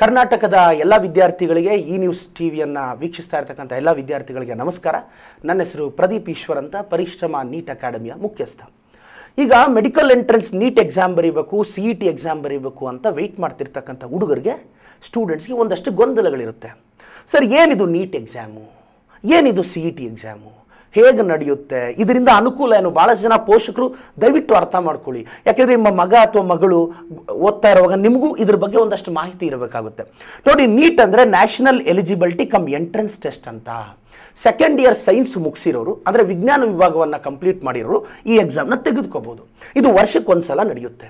ಕರ್ನಾಟಕದ ಎಲ್ಲ ವಿದ್ಯಾರ್ಥಿಗಳಿಗೆ ಈ ನ್ಯೂಸ್ ಟಿ ವಿಯನ್ನು ವೀಕ್ಷಿಸ್ತಾ ಇರ್ತಕ್ಕಂಥ ಎಲ್ಲ ವಿದ್ಯಾರ್ಥಿಗಳಿಗೆ ನಮಸ್ಕಾರ ನನ್ನ ಹೆಸರು ಪ್ರದೀಪ್ ಈಶ್ವರ್ ಅಂತ ಪರಿಶ್ರಮ ನೀಟ್ ಅಕಾಡೆಮಿಯ ಮುಖ್ಯಸ್ಥ ಈಗ ಮೆಡಿಕಲ್ ಎಂಟ್ರೆನ್ಸ್ ನೀಟ್ ಎಕ್ಸಾಮ್ ಬರೀಬೇಕು ಸಿ ಇ ಟಿ ಎಕ್ಸಾಮ್ ಬರೀಬೇಕು ಅಂತ ವೆಯ್ಟ್ ಮಾಡ್ತಿರ್ತಕ್ಕಂಥ ಹುಡುಗರಿಗೆ ಸ್ಟೂಡೆಂಟ್ಸ್ಗೆ ಒಂದಷ್ಟು ಗೊಂದಲಗಳಿರುತ್ತೆ ಸರ್ ಏನಿದು ನೀಟ್ ಎಕ್ಸಾಮು ಏನಿದು ಸಿ ಇ ಟಿ ಎಕ್ಸಾಮು ಹೇಗೆ ನಡೆಯುತ್ತೆ ಇದರಿಂದ ಅನುಕೂಲ ಏನು ಭಾಳಷ್ಟು ಜನ ಪೋಷಕರು ದಯವಿಟ್ಟು ಅರ್ಥ ಮಾಡ್ಕೊಳ್ಳಿ ಯಾಕೆಂದರೆ ನಿಮ್ಮ ಮಗ ಅಥವಾ ಮಗಳು ಓದ್ತಾ ಇರುವಾಗ ನಿಮಗೂ ಇದ್ರ ಬಗ್ಗೆ ಒಂದಷ್ಟು ಮಾಹಿತಿ ಇರಬೇಕಾಗುತ್ತೆ ನೋಡಿ ನೀಟ್ ಅಂದರೆ national eligibility cum entrance test ಅಂತ ಸೆಕೆಂಡ್ ಇಯರ್ ಸೈನ್ಸ್ ಮುಗಿಸಿರೋರು ಅಂದರೆ ವಿಜ್ಞಾನ ವಿಭಾಗವನ್ನು ಕಂಪ್ಲೀಟ್ ಮಾಡಿರೋರು ಈ ಎಕ್ಸಾಮ್ನ ತೆಗೆದುಕೋಬಹುದು ಇದು ವರ್ಷಕ್ಕೊಂದು ಸಲ ನಡೆಯುತ್ತೆ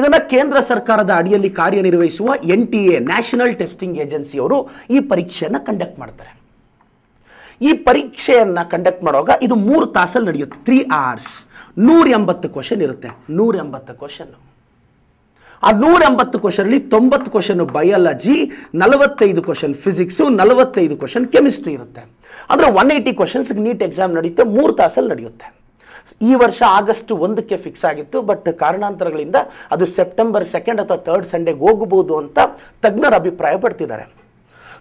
ಇದನ್ನು ಕೇಂದ್ರ ಸರ್ಕಾರದ ಅಡಿಯಲ್ಲಿ ಕಾರ್ಯನಿರ್ವಹಿಸುವ N T A national testing ಏಜೆನ್ಸಿಯವರು ಈ ಪರೀಕ್ಷೆಯನ್ನು ಕಂಡಕ್ಟ್ ಮಾಡ್ತಾರೆ ಈ ಪರೀಕ್ಷೆಯನ್ನು ಕಂಡಕ್ಟ್ ಮಾಡುವಾಗ ಇದು ಮೂರು ತಾಸಲ್ಲಿ ನಡೆಯುತ್ತೆ ತ್ರೀ ಅವರ್ಸ್ ನೂರ ಎಂಬತ್ತು ಕ್ವಶನ್ ಇರುತ್ತೆ ನೂರ ಎಂಬತ್ತು ಕ್ವಶನ್ ಆ ನೂರ ಎಂಬತ್ತು ಕ್ವಶನಲ್ಲಿ ತೊಂಬತ್ತು ಕ್ವಶನ್ ಬಯಾಲಜಿ ನಲವತ್ತೈದು ಕ್ವಶನ್ ಫಿಸಿಕ್ಸು ನಲವತ್ತೈದು ಕ್ವಶನ್ ಕೆಮಿಸ್ಟ್ರಿ ಇರುತ್ತೆ ಆದರೆ ಒನ್ ಏಯ್ಟಿ ಕ್ವಶನ್ಸ್ಗೆ ನೀಟ್ ಎಕ್ಸಾಮ್ ನಡೆಯುತ್ತೆ ಮೂರು ತಾಸಲ್ಲಿ ನಡೆಯುತ್ತೆ ಈ ವರ್ಷ ಆಗಸ್ಟ್ ಒಂದಕ್ಕೆ ಫಿಕ್ಸ್ ಆಗಿತ್ತು ಬಟ್ ಕಾರಣಾಂತರಗಳಿಂದ ಅದು ಸೆಪ್ಟೆಂಬರ್ ಸೆಕೆಂಡ್ ಅಥವಾ ಥರ್ಡ್ ಸಂಡೇಗೆ ಹೋಗಬಹುದು ಅಂತ ತಜ್ಞರ ಅಭಿಪ್ರಾಯ ಪಡ್ತಿದ್ದಾರೆ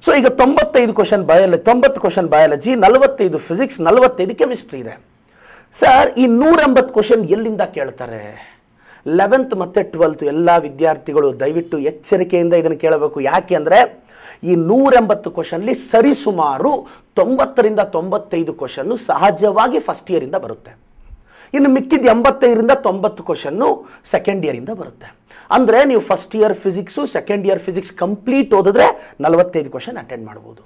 ಸೊ ಈಗ ತೊಂಬತ್ತೈದು ಕ್ವಶನ್ ಬಯಾಲಜಿ ತೊಂಬತ್ತು ಕ್ವಶನ್ ಬಯಾಲಜಿ ನಲವತ್ತೈದು ಫಿಸಿಕ್ಸ್ ನಲವತ್ತೈದು ಕೆಮಿಸ್ಟ್ರಿ ಇದೆ ಸರ್ ಈ ನೂರೆಂಬತ್ತು ಕ್ವಶನ್ ಎಲ್ಲಿಂದ ಕೇಳ್ತಾರೆ ಲೆವೆಂತ್ ಮತ್ತು ಟ್ವೆಲ್ತ್ ಎಲ್ಲ ವಿದ್ಯಾರ್ಥಿಗಳು ದಯವಿಟ್ಟು ಎಚ್ಚರಿಕೆಯಿಂದ ಇದನ್ನು ಕೇಳಬೇಕು ಯಾಕೆ ಅಂದರೆ ಈ ನೂರೆಂಬತ್ತು ಕ್ವಶನ್ಲಿ ಸರಿಸುಮಾರು ತೊಂಬತ್ತರಿಂದ ತೊಂಬತ್ತೈದು ಕ್ವಶನ್ನು ಸಹಜವಾಗಿ ಫಸ್ಟ್ ಇಯರಿಂದ ಬರುತ್ತೆ ಇನ್ನು ಮಿಕ್ಕಿದ ಎಂಬತ್ತೈದರಿಂದ ತೊಂಬತ್ತು ಕ್ವಶನ್ನು ಸೆಕೆಂಡ್ ಇಯರಿಂದ ಬರುತ್ತೆ ಅಂದರೆ ನೀವು first year physics second year physics complete ಓದಿದ್ರೆ ನಲವತ್ತೈದು ಕ್ವಶನ್ ಅಟೆಂಡ್ ಮಾಡ್ಬೋದು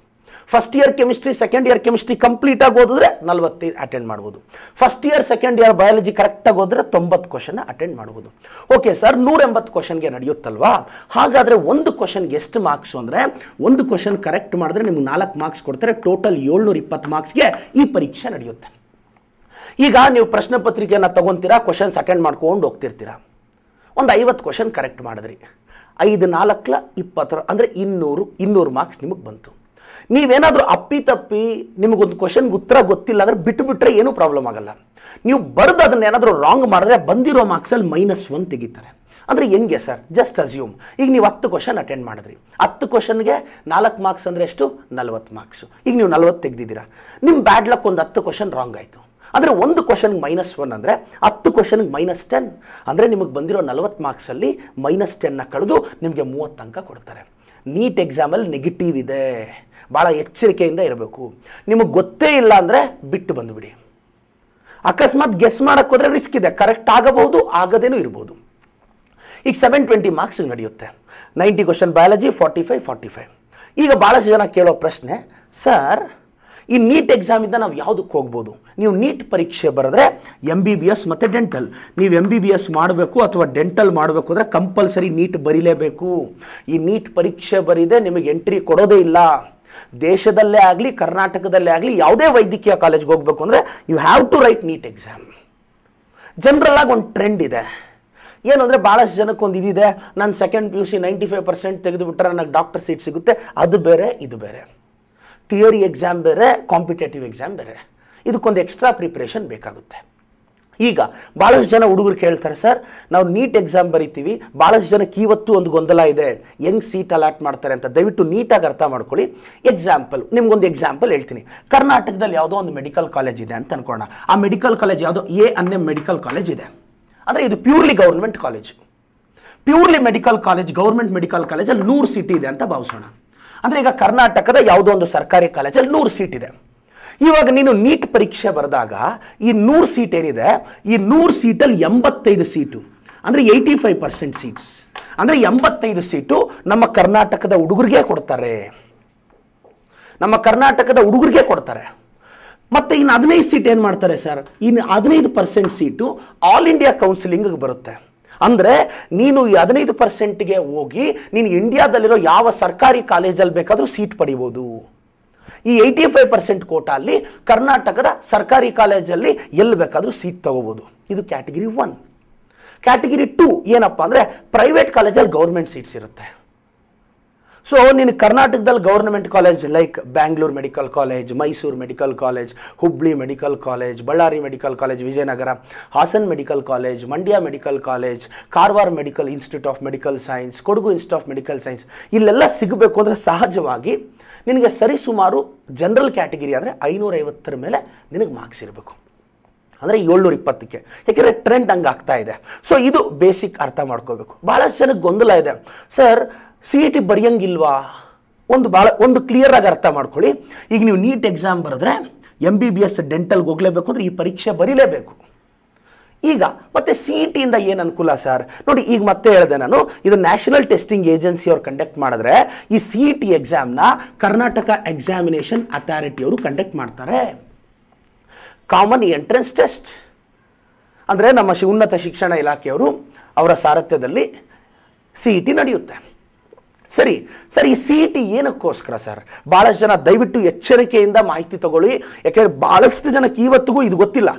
first year chemistry second year chemistry ಕಂಪ್ಲೀಟಾಗಿ ಓದಿದ್ರೆ ನಲವತ್ತೈದು ಅಟೆಂಡ್ ಮಾಡ್ಬೋದು first year second year biology ಕರೆಕ್ಟಾಗಿ ಓದಿದ್ರೆ ತೊಂಬತ್ತು ಕ್ವಶನ್ ಅಟೆಂಡ್ ಮಾಡ್ಬೋದು ಓಕೆ ಸರ್ ನೂರೆಂಬತ್ತು ಕ್ವಶನ್ಗೆ ನಡೆಯುತ್ತಲ್ವಾ ಹಾಗಾದರೆ ಒಂದು ಕ್ವಶನ್ಗೆ ಎಷ್ಟು ಮಾರ್ಕ್ಸು ಅಂದರೆ ಒಂದು ಕ್ವಶನ್ ಕರೆಕ್ಟ್ ಮಾಡಿದ್ರೆ ನಿಮ್ಗೆ ನಾಲ್ಕು ಮಾರ್ಕ್ಸ್ ಕೊಡ್ತಾರೆ ಟೋಟಲ್ ಏಳ್ನೂರ ಇಪ್ಪತ್ತು ಮಾರ್ಕ್ಸ್ಗೆ ಈ ಪರೀಕ್ಷೆ ನಡೆಯುತ್ತೆ ಈಗ ನೀವು ಪ್ರಶ್ನೆ ಪತ್ರಿಕೆಯನ್ನು ತಗೊತೀರಾ ಕ್ವಶನ್ಸ್ ಅಟೆಂಡ್ ಮಾಡ್ಕೊಂಡು ಹೋಗ್ತಿರ್ತೀರಾ ಒಂದು ಐವತ್ತು ಕ್ವಶನ್ ಕರೆಕ್ಟ್ ಮಾಡಿದ್ರಿ ಐದು ನಾಲ್ಕು ಇಪ್ಪತ್ತರ ಅಂದರೆ ಇನ್ನೂರು ಇನ್ನೂರು ಮಾರ್ಕ್ಸ್ ನಿಮಗೆ ಬಂತು ನೀವೇನಾದರೂ ಅಪ್ಪಿ ತಪ್ಪಿ ನಿಮಗೊಂದು ಕ್ವಶನ್ಗೆ ಉತ್ತರ ಗೊತ್ತಿಲ್ಲ ಅಂದರೆ ಬಿಟ್ಟುಬಿಟ್ರೆ ಏನೂ ಪ್ರಾಬ್ಲಮ್ ಆಗಲ್ಲ ನೀವು ಬರೆದು ಅದನ್ನ ಏನಾದರೂ ರಾಂಗ್ ಮಾಡಿದ್ರೆ ಬಂದಿರೋ ಮಾರ್ಕ್ಸಲ್ಲಿ ಮೈನಸ್ ಒನ್ ತೆಗಿತಾರೆ ಅಂದರೆ ಹೆಂಗೆ ಸರ್ ಜಸ್ಟ್ ಅಸ್ಯೂಮ್ ಈಗ ನೀವು ಹತ್ತು ಕ್ವಶನ್ ಅಟೆಂಡ್ ಮಾಡಿದ್ರಿ ಹತ್ತು ಕ್ವಶನ್ಗೆ ನಾಲ್ಕು ಮಾರ್ಕ್ಸ್ ಅಂದರೆ ಎಷ್ಟು ನಲ್ವತ್ತು ಮಾರ್ಕ್ಸು ಈಗ ನೀವು ನಲ್ವತ್ತು ತೆಗೆದಿದ್ದೀರಾ ನಿಮ್ಮ ಬ್ಯಾಡ್ ಲಕ್ ಒಂದು ಹತ್ತು ಕ್ವಶನ್ ರಾಂಗ್ ಆಯಿತು ಅಂದರೆ ಒಂದು ಕ್ವಶನ್ಗೆ ಮೈನಸ್ ಒನ್ ಅಂದರೆ ಹತ್ತು ಕ್ವಶನ್ಗೆ ಮೈನಸ್ ಟೆನ್ ಅಂದರೆ ನಿಮಗೆ ಬಂದಿರೋ ನಲವತ್ತು ಮಾರ್ಕ್ಸಲ್ಲಿ ಮೈನಸ್ ಟೆನ್ನ ಕಳೆದು ನಿಮಗೆ ಮೂವತ್ತು ಅಂಕ ಕೊಡ್ತಾರೆ ನೀಟ್ ಎಕ್ಸಾಮಲ್ಲಿ ನೆಗೆಟಿವ್ ಇದೆ ಭಾಳ ಎಚ್ಚರಿಕೆಯಿಂದ ಇರಬೇಕು ನಿಮಗೆ ಗೊತ್ತೇ ಇಲ್ಲ ಅಂದರೆ ಬಿಟ್ಟು ಬಂದುಬಿಡಿ ಅಕಸ್ಮಾತ್ ಗೆಸ್ ಮಾಡೋಕ್ಕೆ ಹೋದರೆ ರಿಸ್ಕ್ ಇದೆ ಕರೆಕ್ಟ್ ಆಗಬಹುದು ಆಗದೇನು ಇರ್ಬೋದು ಈಗ ಸೆವೆನ್ ಟ್ವೆಂಟಿ ಮಾರ್ಕ್ಸ್ ನಡೆಯುತ್ತೆ ninety question biology forty five forty five ಈಗ ಭಾಳಷ್ಟು ಜನ ಕೇಳೋ ಪ್ರಶ್ನೆ ಸರ್ ಈ ನೀಟ್ ಎಕ್ಸಾಮಿಂದ ನಾವು ಯಾವುದಕ್ಕೆ ಹೋಗ್ಬೋದು ನೀವು ನೀಟ್ ಪರೀಕ್ಷೆ ಬರೆದ್ರೆ ಎಮ್ ಬಿ ಬಿ ಎಸ್ ಮತ್ತು ಡೆಂಟಲ್ ನೀವು ಎಮ್ ಬಿ ಬಿ ಎಸ್ ಮಾಡಬೇಕು ಅಥವಾ ಡೆಂಟಲ್ ಮಾಡಬೇಕು ಅಂದರೆ ಕಂಪಲ್ಸರಿ ನೀಟ್ ಬರೀಲೇಬೇಕು ಈ ನೀಟ್ ಪರೀಕ್ಷೆ ಬರೀದೆ ನಿಮಗೆ ಎಂಟ್ರಿ ಕೊಡೋದೇ ಇಲ್ಲ ದೇಶದಲ್ಲೇ ಆಗಲಿ ಕರ್ನಾಟಕದಲ್ಲೇ ಆಗಲಿ ಯಾವುದೇ ವೈದ್ಯಕೀಯ ಕಾಲೇಜ್ಗೆ ಹೋಗಬೇಕು ಅಂದರೆ you have to write NEET exam ಆಗಿ ಒಂದು ಟ್ರೆಂಡ್ ಇದೆ ಏನು ಅಂದರೆ ಭಾಳಷ್ಟು ಜನಕ್ಕೆ ಒಂದು ಇದಿದೆ ನಾನು second P U C ninety five percent ತೆಗೆದುಬಿಟ್ರೆ ನನಗೆ ಡಾಕ್ಟರ್ ಸೀಟ್ ಸಿಗುತ್ತೆ ಅದು ಬೇರೆ ಇದು ಬೇರೆ ಥಿಯರಿ ಎಕ್ಸಾಮ್ ಬೇರೆ ಕಾಂಪಿಟೇಟಿವ್ ಎಕ್ಸಾಮ್ ಬೇರೆ ಇದಕ್ಕೊಂದು ಎಕ್ಸ್ಟ್ರಾ ಪ್ರಿಪ್ರೇಷನ್ ಬೇಕಾಗುತ್ತೆ ಈಗ ಭಾಳಷ್ಟು ಜನ ಹುಡುಗರು ಕೇಳ್ತಾರೆ ಸರ್ ನಾವು ನೀಟ್ ಎಕ್ಸಾಮ್ ಬರಿತೀವಿ ಭಾಳಷ್ಟು ಜನಕ್ಕೆ ಇವತ್ತು ಒಂದು ಗೊಂದಲ ಇದೆ ಹೆಂಗೆ ಸೀಟ್ ಅಲಾಟ್ ಮಾಡ್ತಾರೆ ಅಂತ ದಯವಿಟ್ಟು ನೀಟಾಗಿ ಅರ್ಥ ಮಾಡ್ಕೊಳ್ಳಿ ಎಕ್ಸಾಂಪಲ್ ನಿಮ್ಗೊಂದು ಎಕ್ಸಾಂಪಲ್ ಹೇಳ್ತೀನಿ ಕರ್ನಾಟಕದಲ್ಲಿ ಯಾವುದೋ ಒಂದು ಮೆಡಿಕಲ್ ಕಾಲೇಜ್ ಇದೆ ಅಂತ ಅನ್ಕೋಣ ಆ ಮೆಡಿಕಲ್ ಕಾಲೇಜ್ ಯಾವುದೋ ಎ ಎಮ್ ಮೆಡಿಕಲ್ ಕಾಲೇಜ್ ಇದೆ ಅಂದರೆ ಇದು purely government college purely medical college government medical ಕಾಲೇಜಲ್ಲಿ ನೂರು ಸೀಟ್ ಇದೆ ಅಂತ ಭಾವಿಸೋಣ ಅಂದರೆ ಈಗ ಕರ್ನಾಟಕದ ಯಾವುದೋ ಒಂದು ಸರ್ಕಾರಿ ಕಾಲೇಜಲ್ಲಿ ನೂರು ಸೀಟ್ ಇದೆ ಇವಾಗ ನೀನು ನೀಟ್ ಪರೀಕ್ಷೆ ಬರೆದಾಗ ಈ ನೂರು ಸೀಟ್ ಏನಿದೆ ಈ ನೂರು ಸೀಟಲ್ಲಿ ಎಂಬತ್ತೈದು ಸೀಟು ಅಂದರೆ ಏಯ್ಟಿ ಫೈವ್ ಪರ್ಸೆಂಟ್ ಸೀಟ್ಸ್ ಅಂದರೆ ಎಂಬತ್ತೈದು ಸೀಟು ನಮ್ಮ ಕರ್ನಾಟಕದ ಹುಡುಗರಿಗೆ ಕೊಡ್ತಾರೆ ನಮ್ಮ ಕರ್ನಾಟಕದ ಹುಡುಗರಿಗೆ ಕೊಡ್ತಾರೆ ಮತ್ತು ಇನ್ನು ಹದಿನೈದು ಸೀಟ್ ಏನು ಮಾಡ್ತಾರೆ ಸರ್ ಇನ್ನು ಹದಿನೈದು ಪರ್ಸೆಂಟ್ ಸೀಟು ಆಲ್ ಇಂಡಿಯಾ ಕೌನ್ಸಿಲಿಂಗಿಗೆ ಬರುತ್ತೆ ಅಂದರೆ ನೀನು ಹದಿನೈದು ಪರ್ಸೆಂಟ್ಗೆ ಹೋಗಿ ನೀನು ಇಂಡಿಯಾದಲ್ಲಿರೋ ಯಾವ ಸರ್ಕಾರಿ ಕಾಲೇಜಲ್ಲಿ ಬೇಕಾದರೂ ಸೀಟ್ ಪಡಿಬೋದು ಈ ಏಯ್ಟಿ ಫೈವ್ ಪರ್ಸೆಂಟ್ ಅಲ್ಲಿ ಕರ್ನಾಟಕದ ಸರ್ಕಾರಿ ಕಾಲೇಜಲ್ಲಿ ಎಲ್ಲಿ ಬೇಕಾದರೂ ಸೀಟ್ ತಗೋಬೋದು ಇದು ಕ್ಯಾಟಗಿರಿ ಒನ್ ಕ್ಯಾಟಗಿರಿ ಟು ಏನಪ್ಪ ಅಂದರೆ ಪ್ರೈವೇಟ್ ಕಾಲೇಜಲ್ಲಿ ಗೌರ್ಮೆಂಟ್ ಸೀಟ್ಸ್ ಇರುತ್ತೆ ಸೊ ನೀನು ಕರ್ನಾಟಕದಲ್ಲಿ government college like Bangalore medical college Mysuru medical college Hubli medical college Ballari medical college Vijayanagara Hassan medical college Mandya medical college Karwar medical institute of medical science Kodagu institute of medical science ಇಲ್ಲೆಲ್ಲ ಸಿಗಬೇಕು ಅಂದರೆ ಸಹಜವಾಗಿ ನಿನಗೆ ಸರಿಸುಮಾರು ಜನರಲ್ ಕ್ಯಾಟಗರಿ ಅಂದರೆ ಐನೂರೈವತ್ತರ ಮೇಲೆ ನಿನಗೆ ಮಾರ್ಕ್ಸ್ ಇರಬೇಕು ಅಂದರೆ ಏಳ್ನೂರ ಇಪ್ಪತ್ತಕ್ಕೆ ಯಾಕೆಂದರೆ ಟ್ರೆಂಡ್ ಹಂಗೆ ಆಗ್ತಾ ಇದೆ ಸೊ ಇದು ಬೇಸಿಕ್ ಅರ್ಥ ಮಾಡ್ಕೋಬೇಕು ಭಾಳಷ್ಟು ಜನಕ್ಕೆ ಗೊಂದಲ ಇದೆ ಸರ್ ಸಿ ಇ ಟಿ ಬರೆಯಂಗಿಲ್ವಾ ಒಂದು ಭಾಳ ಒಂದು ಕ್ಲಿಯರಾಗಿ ಅರ್ಥ ಮಾಡ್ಕೊಳ್ಳಿ ಈಗ ನೀವು ನೀಟ್ ಎಕ್ಸಾಮ್ ಬರೆದ್ರೆ ಎಂ ಬಿ ಬಿ ಎಸ್ ಡೆಂಟಲ್ಗೆ ಹೋಗಲೇಬೇಕು ಅಂದರೆ ಈ ಪರೀಕ್ಷೆ ಬರೀಲೇಬೇಕು ಈಗ ಮತ್ತೆ ಸಿ ಇ ಟಿಯಿಂದ ಏನು ಅನುಕೂಲ ಸರ್ ನೋಡಿ ಈಗ ಮತ್ತೆ ಹೇಳಿದೆ ನಾನು ಇದು ನ್ಯಾಷನಲ್ ಟೆಸ್ಟಿಂಗ್ ಏಜೆನ್ಸಿ ಅವರು ಕಂಡಕ್ಟ್ ಮಾಡಿದ್ರೆ ಈ ಸಿ ಇ ಟಿ ಎಕ್ಸಾಮ್ನ ಕರ್ನಾಟಕ ಎಕ್ಸಾಮಿನೇಷನ್ ಅಥಾರಿಟಿ ಅವರು ಕಂಡಕ್ಟ್ ಮಾಡ್ತಾರೆ ಕಾಮನ್ ಎಂಟ್ರೆನ್ಸ್ ಟೆಸ್ಟ್ ಅಂದರೆ ನಮ್ಮ ಉನ್ನತ ಶಿಕ್ಷಣ ಇಲಾಖೆಯವರು ಅವರ ಸಾರಥ್ಯದಲ್ಲಿ ಸಿ ಇ ಟಿ ನಡೆಯುತ್ತೆ ಸರಿ ಸರ್ ಈ ಸಿ ಇ ಟಿ ಏನಕ್ಕೋಸ್ಕರ ಸರ್ ಭಾಳಷ್ಟು ಜನ ದಯವಿಟ್ಟು ಎಚ್ಚರಿಕೆಯಿಂದ ಮಾಹಿತಿ ತಗೊಳ್ಳಿ ಯಾಕೆಂದರೆ ಭಾಳಷ್ಟು ಜನಕ್ಕೆ ಇವತ್ತಿಗೂ ಇದು ಗೊತ್ತಿಲ್ಲ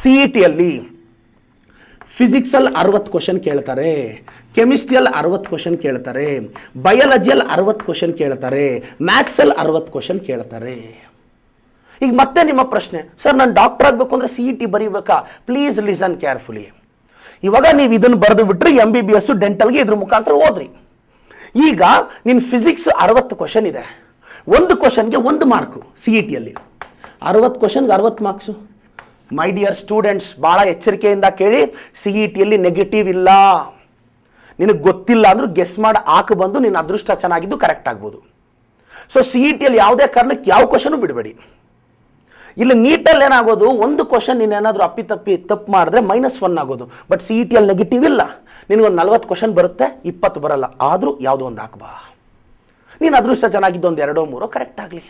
ಸಿ ಇ e ಟಿಯಲ್ಲಿ ಫಿಸಿಕ್ಸಲ್ಲಿ ಅರವತ್ತು ಕ್ವಶನ್ ಕೇಳ್ತಾರೆ ಕೆಮಿಸ್ಟ್ರಿಯಲ್ಲಿ ಅರವತ್ತು ಕ್ವಶನ್ ಕೇಳ್ತಾರೆ ಬಯಾಲಜಿಯಲ್ಲಿ ಅರವತ್ತು ಕ್ವಶನ್ ಕೇಳ್ತಾರೆ ಮ್ಯಾಥ್ಸಲ್ಲಿ ಅರವತ್ತು ಕ್ವಶನ್ ಕೇಳ್ತಾರೆ ಈಗ ಮತ್ತೆ ನಿಮ್ಮ ಪ್ರಶ್ನೆ ಸರ್ ನಾನು ಡಾಕ್ಟರ್ ಆಗಬೇಕು ಅಂದರೆ ಸಿ ಇ e ಟಿ ಬರೀಬೇಕಾ ಪ್ಲೀಸ್ ಲಿಸನ್ ಕೇರ್ಫುಲಿ ಇವಾಗ ನೀವು ಇದನ್ನು ಬರೆದು ಬಿಟ್ಟರೆ ಎಮ್ ಬಿ ಬಿ ಎಸ್ ಡೆಂಟಲ್ಗೆ ಇದ್ರ ಮುಖಾಂತರ ಓದ್ರಿ ಈಗ ನಿನ್ನ ಫಿಸಿಕ್ಸ್ ಅರವತ್ತು ಕ್ವಶನ್ ಇದೆ ಒಂದು ಕ್ವಶನ್ಗೆ ಒಂದು ಮಾರ್ಕು ಸಿ ಇ ಟಿಯಲ್ಲಿ ಅರವತ್ತು ಕ್ವಶನ್ಗೆ ಅರವತ್ತು ಮಾರ್ಕ್ಸು ಮೈ ಡಿಯರ್ ಸ್ಟೂಡೆಂಟ್ಸ್ ಭಾಳ ಎಚ್ಚರಿಕೆಯಿಂದ ಕೇಳಿ ಸಿ ಇ ಟಿಯಲ್ಲಿ ನೆಗೆಟಿವ್ ಇಲ್ಲ ನಿನಗೆ ಗೊತ್ತಿಲ್ಲ ಅಂದರೂ ಗೆಸ್ ಮಾಡಿ ಹಾಕು ಬಂದು ನಿನ್ನ ಅದೃಷ್ಟ ಚೆನ್ನಾಗಿದ್ದು ಕರೆಕ್ಟ್ ಆಗ್ಬೋದು ಸೊ ಸಿ ಇ e ಟಿಯಲ್ಲಿ ಯಾವುದೇ ಕಾರಣಕ್ಕೆ ಯಾವ ಕ್ವಶನು ಬಿಡಬೇಡಿ ಇಲ್ಲಿ ನೀಟಲ್ಲಿ ಏನಾಗೋದು ಒಂದು ಕ್ವಶನ್ ಏನಾದರೂ ಅಪ್ಪಿ ತಪ್ಪಿ ತಪ್ಪು ಮಾಡಿದ್ರೆ ಮೈನಸ್ ಒನ್ ಆಗೋದು ಬಟ್ ಸಿ ಇ ನೆಗೆಟಿವ್ ಇಲ್ಲ ನಿನಗೊಂದು ನಲ್ವತ್ತು ಕ್ವಶನ್ ಬರುತ್ತೆ ಇಪ್ಪತ್ತು ಬರಲ್ಲ ಆದರೂ ಯಾವುದೋ ಒಂದು ಹಾಕ್ಬಾ ನೀನು ಅದೃಷ್ಟ ಚೆನ್ನಾಗಿದ್ದು ಒಂದು ಎರಡೋ ಮೂರೋ ಕರೆಕ್ಟ್ ಆಗಲಿ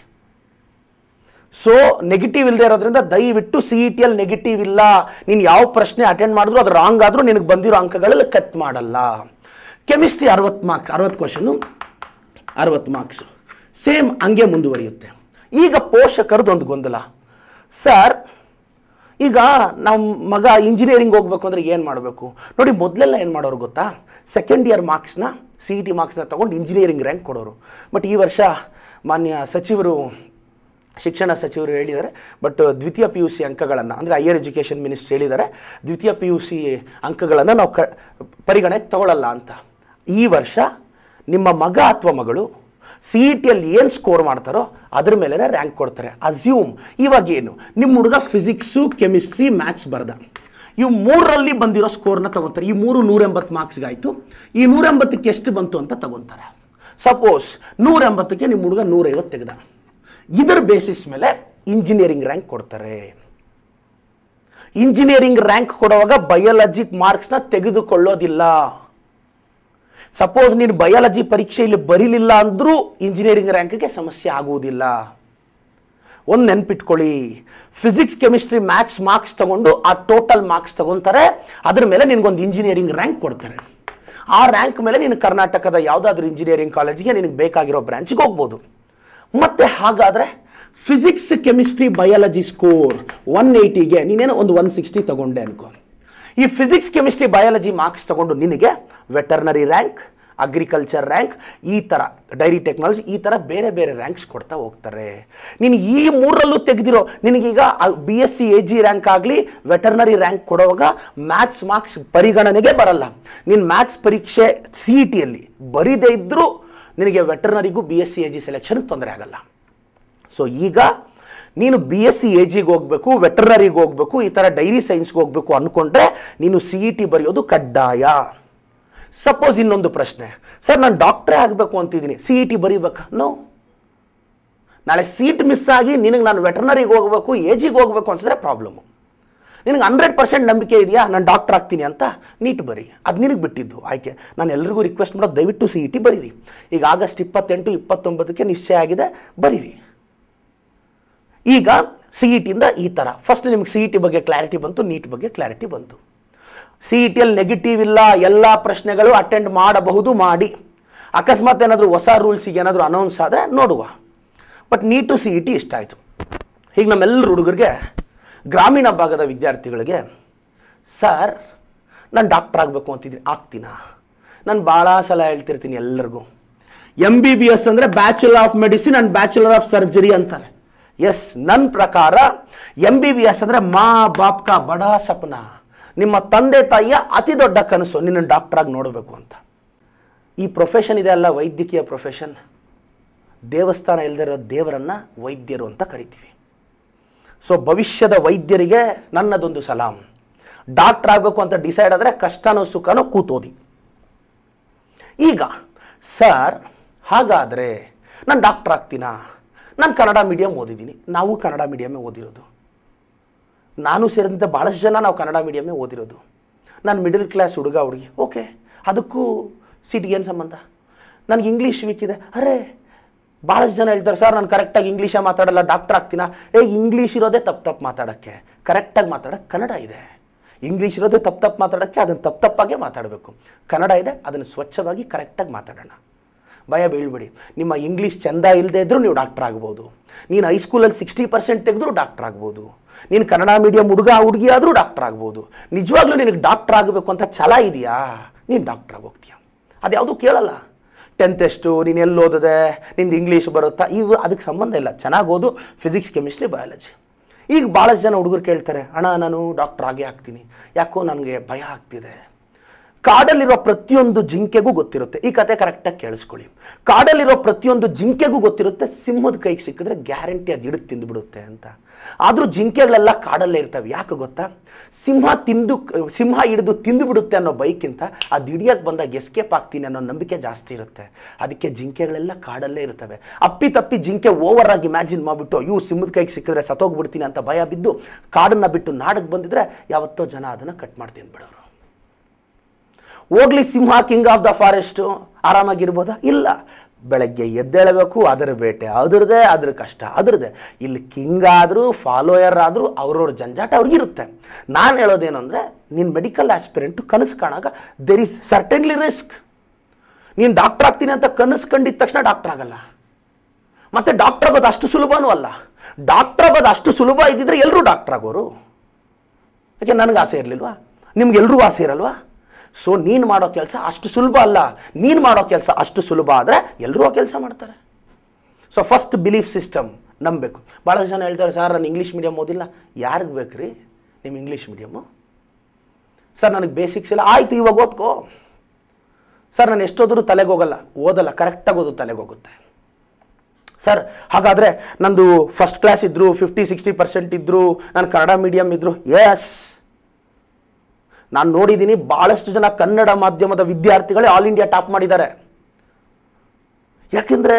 ಸೊ ನೆಗೆಟಿವ್ ಇಲ್ಲದೆ ಇರೋದ್ರಿಂದ ದಯವಿಟ್ಟು ಸಿ ಇ ಎಲ್ ನೆಗೆಟಿವ್ ಇಲ್ಲ ನೀನು ಯಾವ ಪ್ರಶ್ನೆ ಅಟೆಂಡ್ ಮಾಡಿದ್ರು ಅದು ರಾಂಗ್ ಆದರೂ ನಿನಗೆ ಬಂದಿರೋ ಅಂಕಗಳಲ್ಲಿ ಕಟ್ ಮಾಡಲ್ಲ ಕೆಮಿಸ್ಟ್ರಿ ಅರವತ್ತು ಮಾರ್ಕ್ ಅರವತ್ತು ಕ್ವಶನ್ನು ಅರವತ್ತು ಮಾರ್ಕ್ಸು ಸೇಮ್ ಹಂಗೆ ಮುಂದುವರಿಯುತ್ತೆ ಈಗ ಪೋಷಕರದ್ದು ಒಂದು ಗೊಂದಲ ಸರ್ ಈಗ ನಮ್ಮ ಮಗ ಇಂಜಿನಿಯರಿಂಗ್ ಹೋಗಬೇಕು ಅಂದರೆ ಏನು ಮಾಡಬೇಕು ನೋಡಿ ಮೊದಲೆಲ್ಲ ಏನು ಮಾಡೋರು ಗೊತ್ತಾ ಸೆಕೆಂಡ್ ಇಯರ್ ಮಾರ್ಕ್ಸ್ನ ಸಿ ಇ ಟಿ ಮಾರ್ಕ್ಸ್ನ ತೊಗೊಂಡು ಇಂಜಿನಿಯರಿಂಗ್ ರ್ಯಾಂಕ್ ಕೊಡೋರು ಬಟ್ ಈ ವರ್ಷ ಮಾನ್ಯ ಸಚಿವರು ಶಿಕ್ಷಣ ಸಚಿವರು ಹೇಳಿದ್ದಾರೆ ಬಟ್ ದ್ವಿತೀಯ ಪಿ ಯು ಸಿ ಅಂಕಗಳನ್ನು ಅಂದರೆ ಹೈಯರ್ ಎಜುಕೇಷನ್ ಮಿನಿಸ್ಟ್ರಿ ಹೇಳಿದ್ದಾರೆ ದ್ವಿತೀಯ ಪಿ ಯು ಸಿ ಅಂಕಗಳನ್ನು ನಾವು ಕ ಪರಿಗಣೆಗೆ ತಗೊಳ್ಳಲ್ಲ ಅಂತ ಈ ವರ್ಷ ನಿಮ್ಮ ಮಗ ಅಥವಾ ಮಗಳು ಸಿ ಇ ಟಿಯಲ್ಲಿ ಏನು ಸ್ಕೋರ್ ಮಾಡ್ತಾರೋ ಅದ್ರ ಮೇಲೇ ರ್ಯಾಂಕ್ ಕೊಡ್ತಾರೆ ಅಸ್ಯೂಮ್ ಇವಾಗ ಏನು ನಿಮ್ಮ ಹುಡುಗ ಫಿಸಿಕ್ಸು ಕೆಮಿಸ್ಟ್ರಿ ಮ್ಯಾಥ್ಸ್ ಬರ್ದ ಇವು ಮೂರರಲ್ಲಿ ಬಂದಿರೋ ಸ್ಕೋರ್ನ ತಗೊತಾರೆ ಈ ಮೂರು ನೂರೆಂಬತ್ತು ಮಾರ್ಕ್ಸ್ಗಾಯಿತು ಈ ನೂರೆಂಬತ್ತಕ್ಕೆ ಎಷ್ಟು ಬಂತು ಅಂತ ತಗೊತಾರೆ ಸಪೋಸ್ ನೂರೆಂಬತ್ತಕ್ಕೆ ನಿಮ್ಮ ಹುಡುಗ ನೂರೈವತ್ತು ತೆಗೆದ ಇದರ ಬೇಸಿಸ್ ಮೇಲೆ ಇಂಜಿನಿಯರಿಂಗ್ ರ್ಯಾಂಕ್ ಕೊಡ್ತಾರೆ ಇಂಜಿನಿಯರಿಂಗ್ ರ್ಯಾಂಕ್ ಕೊಡುವಾಗ ಮಾರ್ಕ್ಸ್ ಮಾರ್ಕ್ಸ್ನ ತೆಗೆದುಕೊಳ್ಳೋದಿಲ್ಲ ಸಪೋಸ್ ನೀನು ಬಯಾಲಜಿ ಪರೀಕ್ಷೆಯಲ್ಲಿ ಬರೀಲಿಲ್ಲ ಅಂದರೂ ಇಂಜಿನಿಯರಿಂಗ್ ರ್ಯಾಂಕ್ಗೆ ಸಮಸ್ಯೆ ಆಗುವುದಿಲ್ಲ ಒಂದು ನೆನ್ಪಿಟ್ಕೊಳ್ಳಿ ಫಿಸಿಕ್ಸ್ ಕೆಮಿಸ್ಟ್ರಿ ಮ್ಯಾಥ್ಸ್ ಮಾರ್ಕ್ಸ್ ತಗೊಂಡು ಆ ಟೋಟಲ್ ಮಾರ್ಕ್ಸ್ ತಗೊತಾರೆ ಅದ್ರ ಮೇಲೆ ನಿನಗೊಂದು ಇಂಜಿನಿಯರಿಂಗ್ ರ್ಯಾಂಕ್ ಕೊಡ್ತಾರೆ ಆ ರ್ಯಾಂಕ್ ಮೇಲೆ ನೀನು ಕರ್ನಾಟಕದ ಯಾವುದಾದ್ರೂ ಇಂಜಿನಿಯರಿಂಗ್ ಕಾಲೇಜಿಗೆ ನಿನಗೆ ಬೇಕಾಗಿರೋ ಬ್ರ್ಯಾಂಚ್ಗೆ ಹೋಗ್ಬೋದು ಮತ್ತೆ ಹಾಗಾದರೆ physics chemistry biology score one ಏಯ್ಟಿಗೆ ನೀನೇನೋ ಒಂದು ಒನ್ ಸಿಕ್ಸ್ಟಿ ತಗೊಂಡೆ ಅನ್ಕೋ ಈ ಫಿಸಿಕ್ಸ್ ಕೆಮಿಸ್ಟ್ರಿ ಬಯಾಲಜಿ ಮಾರ್ಕ್ಸ್ ತಗೊಂಡು ನಿನಗೆ ವೆಟರ್ನರಿ ರ್ಯಾಂಕ್ ಅಗ್ರಿಕಲ್ಚರ್ ರ್ಯಾಂಕ್ ಈ ಥರ ಡೈರಿ ಟೆಕ್ನಾಲಜಿ ಈ ಥರ ಬೇರೆ ಬೇರೆ ರ್ಯಾಂಕ್ಸ್ ಕೊಡ್ತಾ ಹೋಗ್ತಾರೆ ನೀನು ಈ ಮೂರರಲ್ಲೂ ತೆಗೆದಿರೋ ನಿನಗೀಗ B S C A G rank ಆಗಲಿ ವೆಟರ್ನರಿ ರ್ಯಾಂಕ್ ಕೊಡುವಾಗ ಮ್ಯಾಥ್ಸ್ ಮಾರ್ಕ್ಸ್ ಪರಿಗಣನೆಗೆ ಬರಲ್ಲ ನೀನು ಮ್ಯಾಥ್ಸ್ ಪರೀಕ್ಷೆ ಸಿ ಇ e ಟಿಯಲ್ಲಿ ಬರೀದೇ ಇದ್ದರೂ ನಿನಗೆ ವೆಟರ್ನರಿಗೂ B S C A G selection ತೊಂದರೆ ಆಗಲ್ಲ ಸೊ ಈಗ ನೀನು ಬಿ ಎಸ್ ಸಿ ಎ ಜಿಗೆ ಹೋಗಬೇಕು ವೆಟರ್ನರಿಗೆ ಹೋಗಬೇಕು ಈ ಥರ ಡೈರಿ ಸೈನ್ಸ್ಗೆ ಹೋಗಬೇಕು ಅಂದ್ಕೊಂಡ್ರೆ ನೀನು ಸಿ ಇ ಟಿ ಬರೆಯೋದು ಕಡ್ಡಾಯ ಸಪೋಸ್ ಇನ್ನೊಂದು ಪ್ರಶ್ನೆ ಸರ್ ನಾನು ಡಾಕ್ಟ್ರೇ ಆಗಬೇಕು ಅಂತಿದ್ದೀನಿ ಸಿ ಇ e ಟಿ ಬರೀಬೇಕಾ ನೋ ನಾಳೆ ಸೀಟ್ ಮಿಸ್ ಆಗಿ ನಿನಗೆ ನಾನು ವೆಟರ್ನರಿಗೆ ಹೋಗಬೇಕು ಎ ಜಿಗೆ ಹೋಗಬೇಕು ಅನ್ಸಿದ್ರೆ ಪ್ರಾಬ್ಲಮ್ಮು ನಿನಗೆ ಹಂಡ್ರೆಡ್ ಪರ್ಸೆಂಟ್ ನಂಬಿಕೆ ಇದೆಯಾ ನಾನು ಡಾಕ್ಟರ್ ಆಗ್ತೀನಿ ಅಂತ ನೀಟ್ ಬರೀ ಅದು ನಿನಗೆ ಬಿಟ್ಟಿದ್ದು ಆಯ್ಕೆ ನಾನು ಎಲ್ರಿಗೂ ರಿಕ್ವೆಸ್ಟ್ ಮಾಡೋದು ದಯವಿಟ್ಟು ಸಿ ಇ ಟಿ ಬರೀರಿ ಈಗ ಆಗಸ್ಟ್ ಇಪ್ಪತ್ತೆಂಟು ಇಪ್ಪತ್ತೊಂಬತ್ತಕ್ಕೆ ನಿಶ್ಚಯ ಆಗಿದೆ ಬರೀರಿ ಈಗ ಸಿ e ಇ ಟಿಯಿಂದ ಈ ಥರ ಫಸ್ಟ್ ನಿಮಗೆ ಸಿ ಇ ಟಿ ಬಗ್ಗೆ ಕ್ಲಾರಿಟಿ ಬಂತು ನೀಟ್ ಬಗ್ಗೆ ಕ್ಲಾರಿಟಿ ಬಂತು ಸಿ ಇ ಟಿಯಲ್ಲಿ ನೆಗೆಟಿವ್ ಇಲ್ಲ ಎಲ್ಲ ಪ್ರಶ್ನೆಗಳು ಅಟೆಂಡ್ ಮಾಡಬಹುದು ಮಾಡಿ ಅಕಸ್ಮಾತ್ ಏನಾದರೂ ಹೊಸ ರೂಲ್ಸಿಗೆ ಏನಾದರೂ ಅನೌನ್ಸ್ ಆದರೆ ನೋಡುವ but NEET C E T ಇಷ್ಟ ಆಯಿತು ಈಗ ನಮ್ಮೆಲ್ಲರ ಹುಡುಗರಿಗೆ ಗ್ರಾಮೀಣ ಭಾಗದ ವಿದ್ಯಾರ್ಥಿಗಳಿಗೆ ಸರ್ ನಾನು ಡಾಕ್ಟರ್ ಆಗಬೇಕು ಅಂತಿದ್ದೀನಿ ಆಗ್ತೀನಾ ನಾನು ಭಾಳ ಸಲ ಹೇಳ್ತಿರ್ತೀನಿ ಎಲ್ಲರಿಗೂ ಎಮ್ ಬಿ ಬಿ ಎಸ್ ಅಂದರೆ bachelor of medicine and bachelor of surgery ಅಂತಾರೆ ಎಸ್ ನನ್ನ ಪ್ರಕಾರ ಎಂ ಬಿ ಬಿ ಎಸ್ ಅಂದರೆ ಮಾ ಬಾಪ್ಕ ಬಡ ಸಪ್ನ ನಿಮ್ಮ ತಂದೆ ತಾಯಿಯ ಅತಿ ದೊಡ್ಡ ಕನಸು ನಿನ್ನ ಡಾಕ್ಟ್ರಾಗಿ ನೋಡಬೇಕು ಅಂತ ಈ ಪ್ರೊಫೆಷನ್ ಇದೆ ಅಲ್ಲ ವೈದ್ಯಕೀಯ ಪ್ರೊಫೆಷನ್ ದೇವಸ್ಥಾನ ಇಲ್ಲದಿರೋ ದೇವರನ್ನು ವೈದ್ಯರು ಅಂತ ಕರಿತೀವಿ ಸೊ ಭವಿಷ್ಯದ ವೈದ್ಯರಿಗೆ ನನ್ನದೊಂದು ಸಲಾಮ್ ಡಾಕ್ಟರ್ ಆಗಬೇಕು ಅಂತ ಡಿಸೈಡ್ ಆದರೆ ಕಷ್ಟನೋ ಸುಖನೋ ಕೂತೋದಿ ಈಗ ಸರ್ ಹಾಗಾದರೆ ನಾನು ಡಾಕ್ಟ್ರ್ ಆಗ್ತೀನಾ ನಾನು ಕನ್ನಡ ಮೀಡಿಯಮ್ ಓದಿದ್ದೀನಿ ನಾವು ಕನ್ನಡ ಮೀಡಿಯಮ್ಮೇ ಓದಿರೋದು ನಾನು ಸೇರಿದಂತೆ ಭಾಳಷ್ಟು ಜನ ನಾವು ಕನ್ನಡ ಮೀಡಿಯಮ್ಮೇ ಓದಿರೋದು ನಾನು ಮಿಡಲ್ ಕ್ಲಾಸ್ ಹುಡುಗ ಹುಡುಗಿ ಓಕೆ ಅದಕ್ಕೂ ಏನು ಸಂಬಂಧ ನನಗೆ ಇಂಗ್ಲೀಷ್ ಇದೆ ಅರೆ ಭಾಳಷ್ಟು ಜನ ಹೇಳ್ತಾರೆ ಸರ್ ನಾನು ಕರೆಕ್ಟಾಗಿ ಇಂಗ್ಲೀಷೇ ಮಾತಾಡಲ್ಲ ಡಾಕ್ಟರ್ ಆಗ್ತೀನ ಏ ಇಂಗ್ಲೀಷ್ ಇರೋದೇ ತಪ್ಪು ತಪ್ಪು ಮಾತಾಡೋಕ್ಕೆ ಕರೆಕ್ಟಾಗಿ ಮಾತಾಡೋಕ್ಕೆ ಕನ್ನಡ ಇದೆ ಇಂಗ್ಲೀಷ್ ಇರೋದೇ ತಪ್ಪು ತಪ್ಪು ಮಾತಾಡೋಕ್ಕೆ ಅದನ್ನು ತಪ್ಪು ತಪ್ಪಾಗೇ ಮಾತಾಡಬೇಕು ಕನ್ನಡ ಇದೆ ಅದನ್ನು ಸ್ವಚ್ಛವಾಗಿ ಕರೆಕ್ಟಾಗಿ ಮಾತಾಡೋಣ ಭಯ ಬೀಳ್ಬಿಡಿ ನಿಮ್ಮ ಇಂಗ್ಲೀಷ್ ಚಂದ ಇಲ್ಲದೆ ಇದ್ದರೂ ನೀವು ಡಾಕ್ಟರ್ ಆಗ್ಬೋದು ನೀನು ಹೈಸ್ಕೂಲಲ್ಲಿ ಸಿಕ್ಸ್ಟಿ ಪರ್ಸೆಂಟ್ ತೆಗೆದ್ರೂ ಡಾಕ್ಟರ್ ಆಗ್ಬೋದು ನೀನು ಕನ್ನಡ ಮೀಡಿಯಂ ಹುಡುಗ ಹುಡುಗಿ ಆದರೂ ಡಾಕ್ಟ್ರ್ ಆಗ್ಬೋದು ನಿಜವಾಗ್ಲೂ ನಿನಗೆ ಡಾಕ್ಟರ್ ಆಗಬೇಕು ಅಂತ ಛಲ ಇದೆಯಾ ನೀನು ಡಾಕ್ಟ್ರ್ ಆಗೋಗ್ತೀಯ ಅದ್ಯಾವುದೂ ಕೇಳಲ್ಲ ಟೆಂತ್ ಎಷ್ಟು ನೀನು ಎಲ್ಲಿ ಓದಿದೆ ನಿಂದು ಇಂಗ್ಲೀಷ್ ಬರುತ್ತಾ ಇವು ಅದಕ್ಕೆ ಸಂಬಂಧ ಇಲ್ಲ ಚೆನ್ನಾಗಿ ಓದು ಫಿಸಿಕ್ಸ್ ಕೆಮಿಸ್ಟ್ರಿ ಬಯಾಲಜಿ ಈಗ ಭಾಳಷ್ಟು ಜನ ಹುಡುಗರು ಕೇಳ್ತಾರೆ ಅಣ್ಣ ನಾನು ಡಾಕ್ಟ್ರ್ ಆಗೇ ಆಗ್ತೀನಿ ಯಾಕೋ ನನಗೆ ಭಯ ಆಗ್ತಿದೆ ಕಾಡಲ್ಲಿರೋ ಪ್ರತಿಯೊಂದು ಜಿಂಕೆಗೂ ಗೊತ್ತಿರುತ್ತೆ ಈ ಕತೆ ಕರೆಕ್ಟಾಗಿ ಕೇಳಿಸ್ಕೊಳ್ಳಿ ಕಾಡಲ್ಲಿರೋ ಪ್ರತಿಯೊಂದು ಜಿಂಕೆಗೂ ಗೊತ್ತಿರುತ್ತೆ ಸಿಂಹದ ಕೈಗೆ ಸಿಕ್ಕಿದ್ರೆ ಗ್ಯಾರಂಟಿ ಅದು ಹಿಡಿದು ತಿಂದುಬಿಡುತ್ತೆ ಅಂತ ಆದರೂ ಜಿಂಕೆಗಳೆಲ್ಲ ಕಾಡಲ್ಲೇ ಇರ್ತವೆ ಯಾಕೆ ಗೊತ್ತಾ ಸಿಂಹ ತಿಂದು ಸಿಂಹ ಹಿಡಿದು ತಿಂದುಬಿಡುತ್ತೆ ಅನ್ನೋ ಬೈಕ್ಕಿಂತ ಅದು ಹಿಡಿಯೋಕ್ಕೆ ಬಂದಾಗ ಎಸ್ಕೇಪ್ ಆಗ್ತೀನಿ ಅನ್ನೋ ನಂಬಿಕೆ ಜಾಸ್ತಿ ಇರುತ್ತೆ ಅದಕ್ಕೆ ಜಿಂಕೆಗಳೆಲ್ಲ ಕಾಡಲ್ಲೇ ಇರ್ತವೆ ಅಪ್ಪಿ ತಪ್ಪಿ ಜಿಂಕೆ ಓವರ್ ಆಗಿ ಇಮ್ಯಾಜಿನ್ ಮಾಡಿಬಿಟ್ಟು ಇವು ಸಿಂಹದ ಕೈಗೆ ಸಿಕ್ಕಿದ್ರೆ ಸತ್ತೋಗ್ಬಿಡ್ತೀನಿ ಅಂತ ಭಯ ಬಿದ್ದು ಕಾಡನ್ನು ಬಿಟ್ಟು ನಾಡಕ್ಕೆ ಬಂದಿದ್ರೆ ಯಾವತ್ತೋ ಜನ ಅದನ್ನು ಕಟ್ ಮಾಡ್ತೀನಿ ಬಿಡೋರು ಹೋಗ್ಲಿ ಸಿಂಹ ಕಿಂಗ್ ಆಫ್ ದ ಫಾರೆಸ್ಟು ಆರಾಮಾಗಿರ್ಬೋದಾ ಇಲ್ಲ ಬೆಳಗ್ಗೆ ಎದ್ದೇಳಬೇಕು ಅದರ ಬೇಟೆ ಅದರದೇ ಅದ್ರ ಕಷ್ಟ ಅದರದೇ ಇಲ್ಲಿ ಕಿಂಗ್ ಆದರೂ ಫಾಲೋಯರ್ ಆದರೂ ಅವ್ರವ್ರ ಜಂಜಾಟ ಅವ್ರಿಗಿರುತ್ತೆ ನಾನು ಹೇಳೋದೇನು ಅಂದರೆ ನಿನ್ನ ಮೆಡಿಕಲ್ ಆಸ್ಪಿರೆಂಟು ಕನಸು ಕಾಣಾಗ ದೆರ್ ಈಸ್ ಸರ್ಟನ್ಲಿ ರಿಸ್ಕ್ ನೀನು ಡಾಕ್ಟ್ರ್ ಆಗ್ತೀನಿ ಅಂತ ಕನಸು ಕಂಡಿದ ತಕ್ಷಣ ಡಾಕ್ಟರ್ ಆಗಲ್ಲ ಮತ್ತು ಡಾಕ್ಟರ್ ಆಗೋದು ಅಷ್ಟು ಸುಲಭನೂ ಅಲ್ಲ ಡಾಕ್ಟರ್ ಆಗೋದು ಅಷ್ಟು ಸುಲಭ ಇದ್ದಿದ್ರೆ ಎಲ್ಲರೂ ಡಾಕ್ಟರ್ ಆಗೋರು ಯಾಕೆ ನನಗೆ ಆಸೆ ಇರಲಿಲ್ವಾ ಎಲ್ಲರೂ ಆಸೆ ಇರಲ್ವಾ ಸೊ ನೀನು ಮಾಡೋ ಕೆಲಸ ಅಷ್ಟು ಸುಲಭ ಅಲ್ಲ ನೀನು ಮಾಡೋ ಕೆಲಸ ಅಷ್ಟು ಸುಲಭ ಆದರೆ ಎಲ್ಲರೂ ಆ ಕೆಲಸ ಮಾಡ್ತಾರೆ ಸೊ ಫಸ್ಟ್ ಬಿಲೀಫ್ ಸಿಸ್ಟಮ್ ನಂಬಬೇಕು ಭಾಳಷ್ಟು ಜನ ಹೇಳ್ತಾರೆ ಸರ್ ನಾನು ಇಂಗ್ಲೀಷ್ ಮೀಡಿಯಮ್ ಓದಿಲ್ಲ ಯಾರಿಗೆ ಬೇಕು ರೀ ನಿಮ್ಮ ಇಂಗ್ಲೀಷ್ ಮೀಡಿಯಮ್ಮು ಸರ್ ನನಗೆ ಬೇಸಿಕ್ಸ್ ಇಲ್ಲ ಆಯಿತು ಇವಾಗ ಓದ್ಕೋ ಸರ್ ನಾನು ಎಷ್ಟೋದ್ರೂ ತಲೆಗೆ ಹೋಗಲ್ಲ ಓದಲ್ಲ ಕರೆಕ್ಟಾಗಿ ಓದು ತಲೆಗೆ ಹೋಗುತ್ತೆ ಸರ್ ಹಾಗಾದರೆ ನಂದು ಫಸ್ಟ್ ಕ್ಲಾಸ್ ಇದ್ದರು ಫಿಫ್ಟಿ ಸಿಕ್ಸ್ಟಿ ಪರ್ಸೆಂಟ್ ಇದ್ದರು ನಾನು ಕನ್ನಡ ಮೀಡಿಯಮ್ ಇದ್ದರು ಎಸ್ ನಾನು ನೋಡಿದ್ದೀನಿ ಭಾಳಷ್ಟು ಜನ ಕನ್ನಡ ಮಾಧ್ಯಮದ ವಿದ್ಯಾರ್ಥಿಗಳೇ ಆಲ್ ಇಂಡಿಯಾ ಟಾಪ್ ಮಾಡಿದ್ದಾರೆ ಯಾಕೆಂದರೆ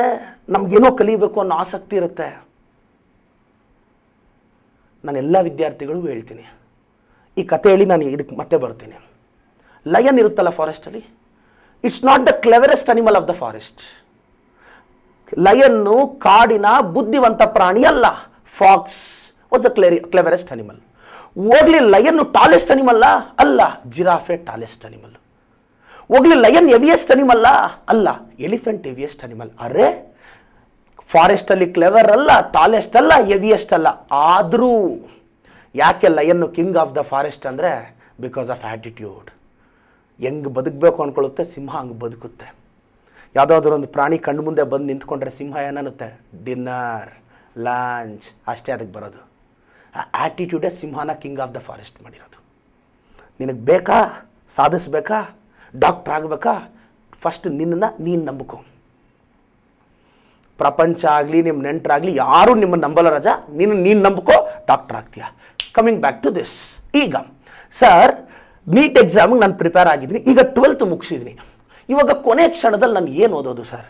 ನಮಗೇನೋ ಕಲಿಬೇಕು ಅನ್ನೋ ಆಸಕ್ತಿ ಇರುತ್ತೆ ನಾನು ಎಲ್ಲ ವಿದ್ಯಾರ್ಥಿಗಳಿಗೂ ಹೇಳ್ತೀನಿ ಈ ಕತೆ ಹೇಳಿ ನಾನು ಇದಕ್ಕೆ ಮತ್ತೆ ಬರ್ತೀನಿ ಲಯನ್ ಇರುತ್ತಲ್ಲ ಫಾರೆಸ್ಟಲ್ಲಿ it's not the cleverest animal of the forest lion ಕಾಡಿನ ಬುದ್ಧಿವಂತ ಪ್ರಾಣಿ ಅಲ್ಲ fox was the clever cleverest animal ಹೋಗ್ಲಿ ಲಯನ್ನು ಟಾಲೆಸ್ಟ್ ಅನಿಮಲ್ಲ ಅಲ್ಲ ಜಿರಾಫೆ ಟಾಲೆಸ್ಟ್ ಅನಿಮಲ್ ಹೋಗ್ಲಿ ಲಯನ್ ಎವಿಯೆಸ್ಟ್ ಅನಿಮಲ್ಲ ಅಲ್ಲ ಎಲಿಫೆಂಟ್ ಎವಿಯೆಸ್ಟ್ ಅನಿಮಲ್ ಅರೆ ಫಾರೆಸ್ಟ್ ಅಲ್ಲಿ ಕ್ಲೆವರ್ ಅಲ್ಲ ಟಾಲೆಸ್ಟ್ ಅಲ್ಲ ಎವಿಯೆಸ್ಟ್ ಅಲ್ಲ ಆದರೂ ಯಾಕೆ lion king of the forest ಅಂದರೆ ಬಿಕಾಸ್ ಆಫ್ ಆ್ಯಟಿಟ್ಯೂಡ್ ಹೆಂಗ್ ಬದುಕಬೇಕು ಅಂದ್ಕೊಳ್ಳುತ್ತೆ ಸಿಂಹ ಹಂಗೆ ಬದುಕುತ್ತೆ ಯಾವುದಾದ್ರೂ ಒಂದು ಪ್ರಾಣಿ ಕಣ್ಣು ಮುಂದೆ ಬಂದು ನಿಂತ್ಕೊಂಡ್ರೆ ಸಿಂಹ ಏನನ್ನುತ್ತೆ ಡಿನ್ನರ್ ಲಂಚ್ ಅಷ್ಟೇ ಅದಕ್ಕೆ ಬರೋದು ಆ ಆ್ಯಟಿಟ್ಯೂಡೇ ಸಿಂಹನ ಕಿಂಗ್ ಆಫ್ ದ ಫಾರೆಸ್ಟ್ ಮಾಡಿರೋದು ನಿನಗೆ ಬೇಕಾ ಸಾಧಿಸ್ಬೇಕಾ ಡಾಕ್ಟ್ರ್ ಆಗಬೇಕಾ ಫಸ್ಟ್ ನಿನ್ನನ್ನು ನೀನು ನಂಬಿಕೊ ಪ್ರಪಂಚ ಆಗಲಿ ನಿಮ್ಮ ನೆಂಟರಾಗಲಿ ಯಾರೂ ನಿಮ್ಮ ನಂಬಲ್ಲ ರಜಾ ನೀನು ನೀನು ನಂಬಿಕೋ ಡಾಕ್ಟರ್ ಆಗ್ತೀಯ ಕಮಿಂಗ್ ಬ್ಯಾಕ್ ಟು ದಿಸ್ ಈಗ ಸರ್ ನೀಟ್ ಎಕ್ಸಾಮಿಗೆ ನಾನು ಪ್ರಿಪೇರ್ ಆಗಿದ್ದೀನಿ ಈಗ ಟ್ವೆಲ್ತ್ ಮುಗಿಸಿದ್ದೀನಿ ಇವಾಗ ಕೊನೆ ಕ್ಷಣದಲ್ಲಿ ನಾನು ಏನು ಓದೋದು ಸರ್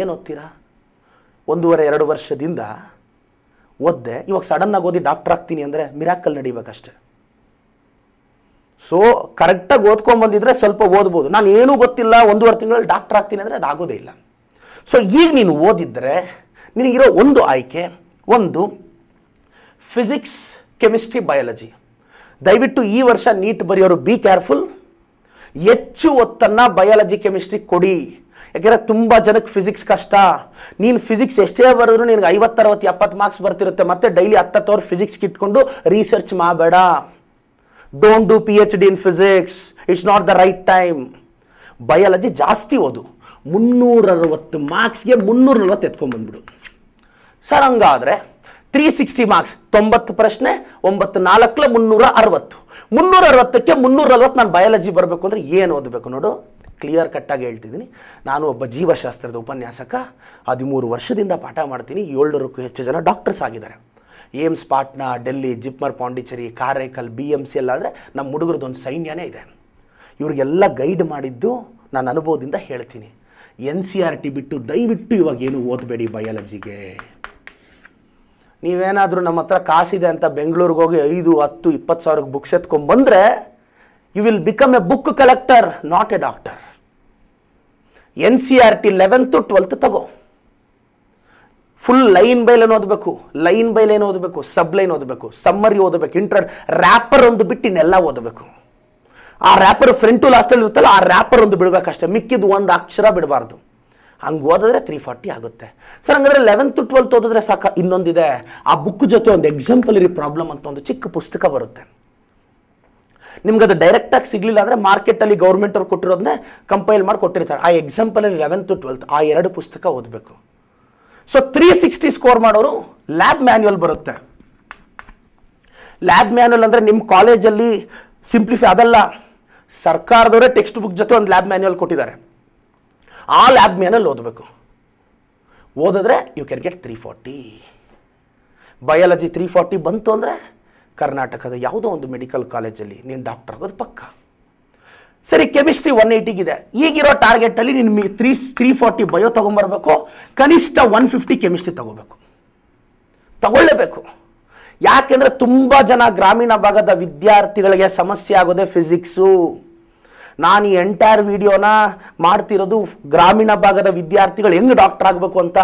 ಏನು ಓದ್ತೀರಾ ಒಂದೂವರೆ ಎರಡು ವರ್ಷದಿಂದ ಓದ್ದೆ ಇವಾಗ ಸಡನ್ನಾಗಿ ಓದಿ ಡಾಕ್ಟರ್ ಆಗ್ತೀನಿ ಅಂದರೆ ಮಿರಾಕಲ್ ನಡಿಬೇಕಷ್ಟೆ ಸೊ ಕರೆಕ್ಟಾಗಿ ಓದ್ಕೊಂಡ್ಬಂದಿದ್ರೆ ಸ್ವಲ್ಪ ಓದ್ಬೋದು ನಾನು ಏನೂ ಗೊತ್ತಿಲ್ಲ ಒಂದೂವರೆ ತಿಂಗಳಲ್ಲಿ ಡಾಕ್ಟರ್ ಆಗ್ತೀನಿ ಅಂದರೆ ಅದಾಗೋದೇ ಇಲ್ಲ ಸೊ ಈಗ ನೀನು ಓದಿದ್ರೆ ನಿನಗಿರೋ ಒಂದು ಆಯ್ಕೆ ಒಂದು ಫಿಸಿಕ್ಸ್ ಕೆಮಿಸ್ಟ್ರಿ ಬಯಾಲಜಿ ದಯವಿಟ್ಟು ಈ ವರ್ಷ ನೀಟ್ ಬರೆಯೋರು ಬಿ ಕೇರ್ಫುಲ್ ಹೆಚ್ಚು ಒತ್ತನ್ನು ಬಯಾಲಜಿ ಕೆಮಿಸ್ಟ್ರಿ ಕೊಡಿ ಯಾಕೆಂದರೆ ತುಂಬ ಜನಕ್ಕೆ ಫಿಸಿಕ್ಸ್ ಕಷ್ಟ ನೀನು ಫಿಸಿಕ್ಸ್ ಎಷ್ಟೇ ಬರೆದ್ರು ನಿನಗೆ ಐವತ್ತರವತ್ತು ಎಪ್ಪತ್ತು ಮಾರ್ಕ್ಸ್ ಬರ್ತಿರುತ್ತೆ ಮತ್ತೆ ಡೈಲಿ ಹತ್ತತ್ತು ಅವ್ರು ಫಿಸಿಕ್ಸ್ಗೆ ಇಟ್ಕೊಂಡು ರಿಸರ್ಚ್ ಮಾಡಬೇಡ don't do P H D in physics it's not the right time biology ಜಾಸ್ತಿ ಓದು ಮುನ್ನೂರರವತ್ತು ಮಾರ್ಕ್ಸ್ಗೆ ಮುನ್ನೂರ ನಲ್ವತ್ತು ಬಂದ್ಬಿಡು ಸರ್ ಹಂಗಾದರೆ ತ್ರೀ ಸಿಕ್ಸ್ಟಿ ಮಾರ್ಕ್ಸ್ ತೊಂಬತ್ತು ಪ್ರಶ್ನೆ ಒಂಬತ್ತು ನಾಲ್ಕು ಮುನ್ನೂರ ಅರವತ್ತು ಮುನ್ನೂರ ಅರವತ್ತಕ್ಕೆ ಮುನ್ನೂರ ಅರವತ್ತು ನಾನು ಬಯಾಲಜಿ ಬರಬೇಕು ಅಂದರೆ ಏನು ಓದಬೇಕು ನೋಡು ಕ್ಲಿಯರ್ ಕಟ್ಟಾಗಿ ಹೇಳ್ತಿದ್ದೀನಿ ನಾನು ಒಬ್ಬ ಜೀವಶಾಸ್ತ್ರದ ಉಪನ್ಯಾಸಕ ಹದಿಮೂರು ವರ್ಷದಿಂದ ಪಾಠ ಮಾಡ್ತೀನಿ ಏಳ್ನೂರಕ್ಕೂ ಹೆಚ್ಚು ಜನ ಡಾಕ್ಟರ್ಸ್ ಆಗಿದ್ದಾರೆ AIIMS Patna Delhi JIPMER Pondicherry Karaikal B M C ಎಲ್ಲ ಆದರೆ ನಮ್ಮ ಹುಡುಗರದೊಂದು ಸೈನ್ಯನೇ ಇದೆ ಇವರಿಗೆಲ್ಲ ಗೈಡ್ ಮಾಡಿದ್ದು ನಾನು ಅನುಭವದಿಂದ ಹೇಳ್ತೀನಿ ಎನ್ ಸಿ ಆರ್ ಟಿ ಬಿಟ್ಟು ದಯವಿಟ್ಟು ಇವಾಗ ಏನು ಓದಬೇಡಿ ಬಯಾಲಜಿಗೆ ನೀವೇನಾದರೂ ನಮ್ಮ ಹತ್ರ ಕಾಸಿದೆ ಅಂತ ಬೆಂಗಳೂರಿಗೆ ಹೋಗಿ ಐದು ಹತ್ತು ಇಪ್ಪತ್ತು ಸಾವಿರಕ್ಕೆ ಬುಕ್ಸ್ ಎತ್ಕೊಂಡ್ಬಂದರೆ you will become a book collector not a doctor N C R T eleventh twelfth ತಗೋ ಫುಲ್ ಲೈನ್ ಬೈ ಲೈನ್ ಓದಬೇಕು ಲೈನ್ ಬೈ ಲೈನ್ ಓದಬೇಕು ಸಬ್ ಲೈನ್ ಓದಬೇಕು ಸಮ್ಮರಿ ಓದಬೇಕು ಇಂಟ್ರಡ್ ರ್ಯಾಪರ್ ಒಂದು ಬಿಟ್ಟು ಇನ್ನೆಲ್ಲ ಓದಬೇಕು ಆ ರ್ಯಾಪರ್ ಫ್ರಂಟು ಲಾಸ್ಟಲ್ಲಿ ಇರುತ್ತಲ್ಲ ಆ ರ್ಯಾಪರ್ ಒಂದು ಬಿಡಬೇಕಷ್ಟೇ ಮಿಕ್ಕಿದ್ದು ಒಂದು ಅಕ್ಷರ ಬಿಡಬಾರ್ದು ಹಂಗೆ ಓದಿದ್ರೆ ತ್ರೀ ಫಾರ್ಟಿ ಆಗುತ್ತೆ ಸರ್ ಹಂಗಾದ್ರೆ ಲೆವೆಂತ್ ಟ್ವೆಲ್ತ್ ಓದಿದ್ರೆ ಸಾಕು ಇನ್ನೊಂದಿದೆ ಆ ಬುಕ್ ಜೊತೆ ಒಂದು ಎಕ್ಸಾಂಪಲರಿ ಪ್ರಾಬ್ಲಮ್ ಅಂತ ಒಂದು ಚಿಕ್ಕ ಪುಸ್ತಕ ಬರುತ್ತೆ ನಿಮ್ಗೆ ಅದು ಡೈರೆಕ್ಟಾಗಿ ಸಿಗಲಿಲ್ಲ ಮಾರ್ಕೆಟ್ ಮಾರ್ಕೆಟಲ್ಲಿ ಗೌರ್ಮೆಂಟ್ ಅವ್ರು ಕೊಟ್ಟಿರೋದನ್ನ ಕಂಪೈಲ್ ಮಾಡಿ ಕೊಟ್ಟಿರ್ತಾರೆ ಆ ಎಕ್ಸಾಂಪಲಲ್ಲಿ ಲೆವೆಂತ್ ಟು ಟ್ವೆಲ್ತ್ ಆ ಎರಡು ಪುಸ್ತಕ ಓದಬೇಕು ಸೊ ತ್ರೀ ಸಿಕ್ಸ್ಟಿ ಸ್ಕೋರ್ ಮಾಡೋರು ಲ್ಯಾಬ್ ಮ್ಯಾನ್ಯಲ್ ಬರುತ್ತೆ ಲ್ಯಾಬ್ ಮ್ಯಾನ್ಯಲ್ ಅಂದ್ರೆ ನಿಮ್ಮ ಕಾಲೇಜಲ್ಲಿ ಸಿಂಪ್ಲಿಫೈ ಅದಲ್ಲ ಸರ್ಕಾರದವರೇ ಟೆಕ್ಸ್ಟ್ ಬುಕ್ ಜೊತೆ ಒಂದು ಲ್ಯಾಬ್ ಮ್ಯಾನ್ಯಲ್ ಕೊಟ್ಟಿದ್ದಾರೆ ಆ ಲ್ಯಾಬ್ ಮ್ಯಾನ್ಯಲ್ ಓದಬೇಕು ಓದಿದ್ರೆ you can get three forty biology three forty ಬಂತು ಅಂದರೆ ಕರ್ನಾಟಕದ ಯಾವುದೋ ಒಂದು ಮೆಡಿಕಲ್ ಕಾಲೇಜಲ್ಲಿ ನೀನು ಡಾಕ್ಟರ್ ಆಗೋದು ಪಕ್ಕ ಸರಿ ಕೆಮಿಸ್ಟ್ರಿ ಒನ್ ಏಯ್ಟಿಗಿದೆ ಈಗಿರೋ ಟಾರ್ಗೆಟಲ್ಲಿ ನೀನು ತ್ರೀ ತ್ರೀ ಫಾರ್ಟಿ ಬಯೋ ತೊಗೊಂಬರ್ಬೇಕು ಕನಿಷ್ಠ ಒನ್ ಫಿಫ್ಟಿ ಕೆಮಿಸ್ಟ್ರಿ ತಗೋಬೇಕು ತಗೊಳ್ಳೇಬೇಕು ಯಾಕೆಂದರೆ ತುಂಬ ಜನ ಗ್ರಾಮೀಣ ಭಾಗದ ವಿದ್ಯಾರ್ಥಿಗಳಿಗೆ ಸಮಸ್ಯೆ ಆಗೋದೆ ಫಿಸಿಕ್ಸು ನಾನು ಈ ಎಂಟೈರ್ ವಿಡಿಯೋನ ಮಾಡ್ತಿರೋದು ಗ್ರಾಮೀಣ ಭಾಗದ ವಿದ್ಯಾರ್ಥಿಗಳು ಹೆಂಗೆ ಡಾಕ್ಟರ್ ಆಗಬೇಕು ಅಂತ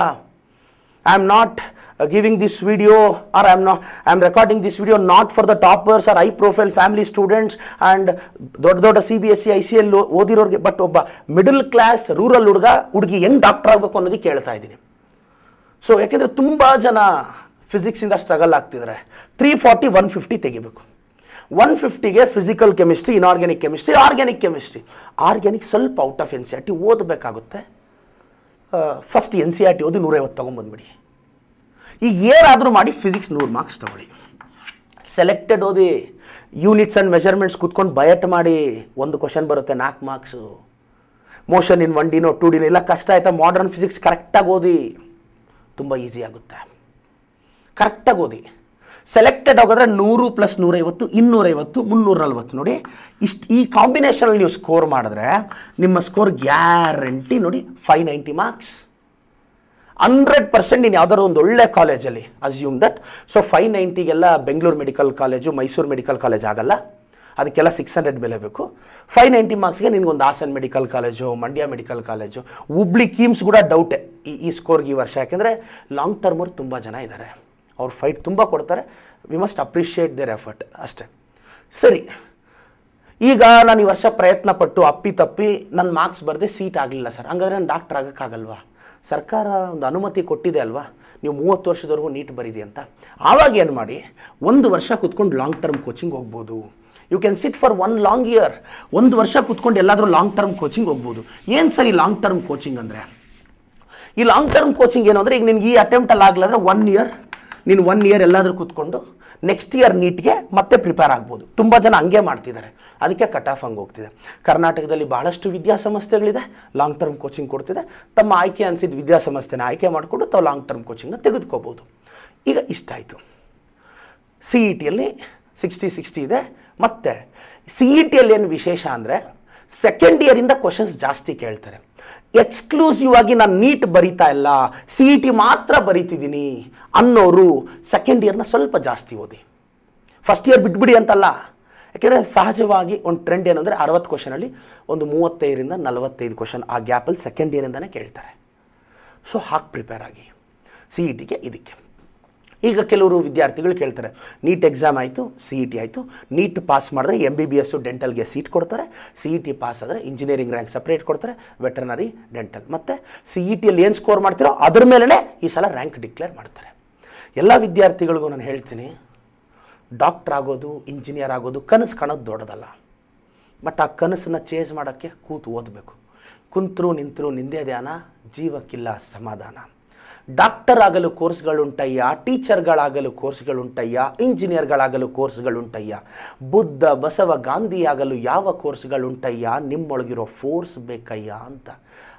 I am not Uh, giving this video or i'm not i'm recording this video not for the toppers or high profile family students and ದೊಡ್ಡ ದೊಡ್ಡ C B S C e, I C L ಓದಿರೋರಿಗೆ but ಒಬ್ಬ middle class rural ಹುಡುಗ ಹುಡುಗಿ ಹೆಂಗೆ doctor ಆಗಬೇಕು ಅನ್ನೋದಕ್ಕೆ ಕೇಳ್ತಾ ಇದ್ದೀನಿ ಸೊ ಯಾಕೆಂದರೆ ತುಂಬ ಜನ ಫಿಸಿಕ್ಸಿಂದ ಸ್ಟ್ರಗಲ್ ಆಗ್ತಿದ್ದಾರೆ ತ್ರೀ ಫಾರ್ಟಿ ಒನ್ ಫಿಫ್ಟಿ ತೆಗಿಬೇಕು ಒನ್ ಫಿಫ್ಟಿಗೆ physical chemistry organic chemistry organic chemistry organic ಸ್ವಲ್ಪ out of N C R R ಓದಬೇಕಾಗುತ್ತೆ first N C R R T ನೂರೈವತ್ತು ತೊಗೊಂಬಂದ್ಬಿಡಿ ಈಗ ಏನಾದರೂ ಮಾಡಿ ಫಿಸಿಕ್ಸ್ ನೂರು ಮಾರ್ಕ್ಸ್ ತೊಗೊಳ್ಳಿ ಸೆಲೆಕ್ಟೆಡ್ ಓದಿ ಯೂನಿಟ್ಸ್ ಆ್ಯಂಡ್ ಮೆಷರ್ಮೆಂಟ್ಸ್ ಕೂತ್ಕೊಂಡು ಬಯಟ್ ಮಾಡಿ ಒಂದು ಕ್ವಶನ್ ಬರುತ್ತೆ ನಾಲ್ಕು ಮಾರ್ಕ್ಸು ಮೋಷನ್ ಇನ್ ಒನ್ ಡಿನೋ ಟೂ ಡಿನೋ ಇಲ್ಲ ಕಷ್ಟ ಆಯಿತಾ ಮಾಡರ್ನ್ ಫಿಸಿಕ್ಸ್ ಕರೆಕ್ಟಾಗಿ ಓದಿ ತುಂಬ ಈಸಿ ಆಗುತ್ತೆ ಕರೆಕ್ಟಾಗಿ ಓದಿ ಸೆಲೆಕ್ಟೆಡ್ ಹೋಗಿದ್ರೆ ನೂರು ಪ್ಲಸ್ ನೂರೈವತ್ತು ಇನ್ನೂರೈವತ್ತು ಮುನ್ನೂರ ನಲ್ವತ್ತು ನೋಡಿ ಇಷ್ಟು ಈ ಕಾಂಬಿನೇಷನಲ್ಲಿ ನೀವು ಸ್ಕೋರ್ ಮಾಡಿದ್ರೆ ನಿಮ್ಮ ಸ್ಕೋರ್ ಗ್ಯಾರಂಟಿ ನೋಡಿ five ninety marks hundred percent ನೀನು ಯಾವ್ದಾದ್ರು ಒಂದು ಒಳ್ಳೆ ಕಾಲೇಜಲ್ಲಿ ಅಸ್ಯೂಮ್ ದಟ್ ಸೊ ಫೈವ್ ನೈಂಟಿಗೆಲ್ಲ Bengaluru medical college Mysuru medical college ಆಗಲ್ಲ ಅದಕ್ಕೆಲ್ಲ ಸಿಕ್ಸ್ ಹಂಡ್ರೆಡ್ ಮೇಲೆ ಬೇಕು ಫೈವ್ ನೈಂಟಿ ಮಾರ್ಕ್ಸ್ಗೆ ನಿನಗೊಂದು Hassan medical college Mandya medical college Hubli KIMS ಕೂಡ ಡೌಟೆ ಈ ಈ ಸ್ಕೋರ್ಗೆ ಈ ವರ್ಷ ಯಾಕೆಂದರೆ ಲಾಂಗ್ ಟರ್ಮವ್ರು ತುಂಬ ಜನ ಇದ್ದಾರೆ ಅವ್ರು ಫೈಟ್ ತುಂಬ ಕೊಡ್ತಾರೆ we must appreciate their effort ಅಷ್ಟೇ ಸರಿ ಈಗ ನಾನು ಈ ವರ್ಷ ಪ್ರಯತ್ನ ಪಟ್ಟು ಅಪ್ಪಿ ತಪ್ಪಿ ನನ್ನ ಮಾರ್ಕ್ಸ್ ಬರದೆ ಸೀಟ್ ಆಗಲಿಲ್ಲ ಸರ್ ಹಂಗಾದ್ರೆ ನಾನು ಡಾಕ್ಟರ್ ಆಗೋಕ್ಕಾಗಲ್ವಾ ಸರ್ಕಾರ ಒಂದು ಅನುಮತಿ ಕೊಟ್ಟಿದೆ ಅಲ್ವಾ ನೀವು ಮೂವತ್ತು ವರ್ಷದವರೆಗೂ ನೀಟ್ ಬರೀರಿ ಅಂತ ಆವಾಗ ಏನು ಮಾಡಿ ಒಂದು ವರ್ಷ ಕುತ್ಕೊಂಡು ಲಾಂಗ್ ಟರ್ಮ್ ಕೋಚಿಂಗ್ ಹೋಗ್ಬೋದು you can sit for one long year ಒಂದು ವರ್ಷ ಕುತ್ಕೊಂಡು ಎಲ್ಲಾದರೂ ಲಾಂಗ್ ಟರ್ಮ್ ಕೋಚಿಂಗ್ ಹೋಗ್ಬೋದು ಏನು ಸರಿ ಲಾಂಗ್ ಟರ್ಮ್ ಕೋಚಿಂಗ್ ಅಂದರೆ ಈ ಲಾಂಗ್ ಟರ್ಮ್ ಕೋಚಿಂಗ್ ಏನು ಅಂದರೆ ಈಗ ನಿನಗೆ ಈ ಅಟೆಂಪ್ಟಲ್ಲಿ ಆಗಲ್ಲ ಒನ್ ಇಯರ್ ನೀನು ಒನ್ ಇಯರ್ ಎಲ್ಲಾದರೂ ಕೂತ್ಕೊಂಡು ನೆಕ್ಸ್ಟ್ ಇಯರ್ ನೀಟ್ಗೆ ಮತ್ತೆ ಪ್ರಿಪೇರ್ ಆಗ್ಬೋದು ತುಂಬ ಜನ ಹಂಗೆ ಮಾಡ್ತಿದ್ದಾರೆ ಅದಕ್ಕೆ ಕಟ್ ಆಫ್ ಹಂಗೆ ಹೋಗ್ತಿದೆ ಕರ್ನಾಟಕದಲ್ಲಿ ಭಾಳಷ್ಟು ವಿದ್ಯಾಸಂಸ್ಥೆಗಳಿದೆ ಲಾಂಗ್ ಟರ್ಮ್ ಕೋಚಿಂಗ್ ಕೊಡ್ತಿದೆ ತಮ್ಮ ಆಯ್ಕೆ ಅನಿಸಿದ ವಿದ್ಯಾಸಂಸ್ಥೆನ ಆಯ್ಕೆ ಮಾಡಿಕೊಂಡು ತಾವು ಲಾಂಗ್ ಟರ್ಮ್ ಕೋಚಿಂಗ್ನ ತೆಗೆದುಕೋಬೋದು ಈಗ ಇಷ್ಟಾಯಿತು ಸಿ ಇ e ಟಿಯಲ್ಲಿ ಸಿಕ್ಸ್ಟಿ ಸಿಕ್ಸ್ಟಿ ಇದೆ ಮತ್ತು ಸಿ ಇ e ಟಿಯಲ್ಲಿ ಏನು ವಿಶೇಷ ಅಂದರೆ ಸೆಕೆಂಡ್ ಇಯರಿಂದ ಕ್ವಶನ್ಸ್ ಜಾಸ್ತಿ ಕೇಳ್ತಾರೆ ಎಕ್ಸ್ಕ್ಲೂಸಿವ್ ಆಗಿ ನಾನು ನೀಟ್ ಬರೀತಾ ಇಲ್ಲ ಸಿ ಇ ಟಿ ಮಾತ್ರ ಬರಿತಿದ್ದೀನಿ ಅನ್ನೋರು ಸೆಕೆಂಡ್ ಇಯರ್ನ ಸ್ವಲ್ಪ ಜಾಸ್ತಿ ಓದಿ ಫಸ್ಟ್ ಇಯರ್ ಬಿಟ್ಬಿಡಿ ಅಂತಲ್ಲ ಯಾಕೆಂದರೆ ಸಹಜವಾಗಿ ಒಂದು ಟ್ರೆಂಡ್ ಏನಂದರೆ ಅರವತ್ತು ಕ್ವಶನಲ್ಲಿ ಒಂದು ಮೂವತ್ತೈದರಿಂದ ನಲವತ್ತೈದು ಕ್ವಶನ್ ಆ ಗ್ಯಾಪಲ್ಲಿ ಸೆಕೆಂಡ್ ಇಯರಿಂದನೇ ಕೇಳ್ತಾರೆ ಸೊ ಹಾಕಿ ಪ್ರಿಪೇರ್ ಆಗಿ ಸಿ ಇ e ಟಿಗೆ ಇದಕ್ಕೆ ಈಗ ಕೆಲವರು ವಿದ್ಯಾರ್ಥಿಗಳು ಕೇಳ್ತಾರೆ ನೀಟ್ ಎಕ್ಸಾಮ್ ಆಯಿತು ಸಿ ಇ e ಟಿ ಆಯಿತು ನೀಟ್ ಪಾಸ್ ಮಾಡಿದ್ರೆ ಎಮ್ ಬಿ ಬಿ ಎಸ್ಸು ಡೆಂಟಲ್ಗೆ ಸೀಟ್ ಕೊಡ್ತಾರೆ ಸಿ ಇ ಟಿ ಪಾಸ್ ಆದರೆ ಇಂಜಿನಿಯರಿಂಗ್ ರ್ಯಾಂಕ್ ಸಪ್ರೇಟ್ ಕೊಡ್ತಾರೆ ವೆಟರ್ನರಿ ಡೆಂಟಲ್ ಮತ್ತು ಸಿ ಇ ಟಿಯಲ್ಲಿ ಏನು ಸ್ಕೋರ್ ಮಾಡ್ತೀರೋ ಅದ್ರ ಮೇಲೇ ಈ ಸಲ ರ್ಯಾಂಕ್ ಡಿಕ್ಲೇರ್ ಮಾಡ್ತಾರೆ ಎಲ್ಲ ವಿದ್ಯಾರ್ಥಿಗಳಿಗೂ ನಾನು ಹೇಳ್ತೀನಿ ಡಾಕ್ಟರ್ ಆಗೋದು ಇಂಜಿನಿಯರ್ ಆಗೋದು ಕನಸು ಕಾಣೋದು ದೊಡ್ಡದಲ್ಲ ಬಟ್ ಆ ಕನಸನ್ನು ಚೇಂಜ್ ಮಾಡೋಕ್ಕೆ ಕೂತು ಓದಬೇಕು ಕುಂತ್ರು ನಿಂತರೂ ನಿಂದೆ ಧ್ಯಾನ ಜೀವಕ್ಕಿಲ್ಲ ಸಮಾಧಾನ ಡಾಕ್ಟರ್ ಆಗಲು ಕೋರ್ಸ್ಗಳುಂಟಯ್ಯ ಟೀಚರ್ಗಳಾಗಲು ಕೋರ್ಸ್ಗಳುಂಟಯ್ಯ ಇಂಜಿನಿಯರ್ಗಳಾಗಲು ಕೋರ್ಸ್ಗಳುಂಟಯ್ಯ ಬುದ್ಧ ಬಸವ ಗಾಂಧಿ ಆಗಲು ಯಾವ ಕೋರ್ಸ್ಗಳುಂಟಯ್ಯ ನಿಮ್ಮೊಳಗಿರೋ ಫೋರ್ಸ್ ಬೇಕಯ್ಯ ಅಂತ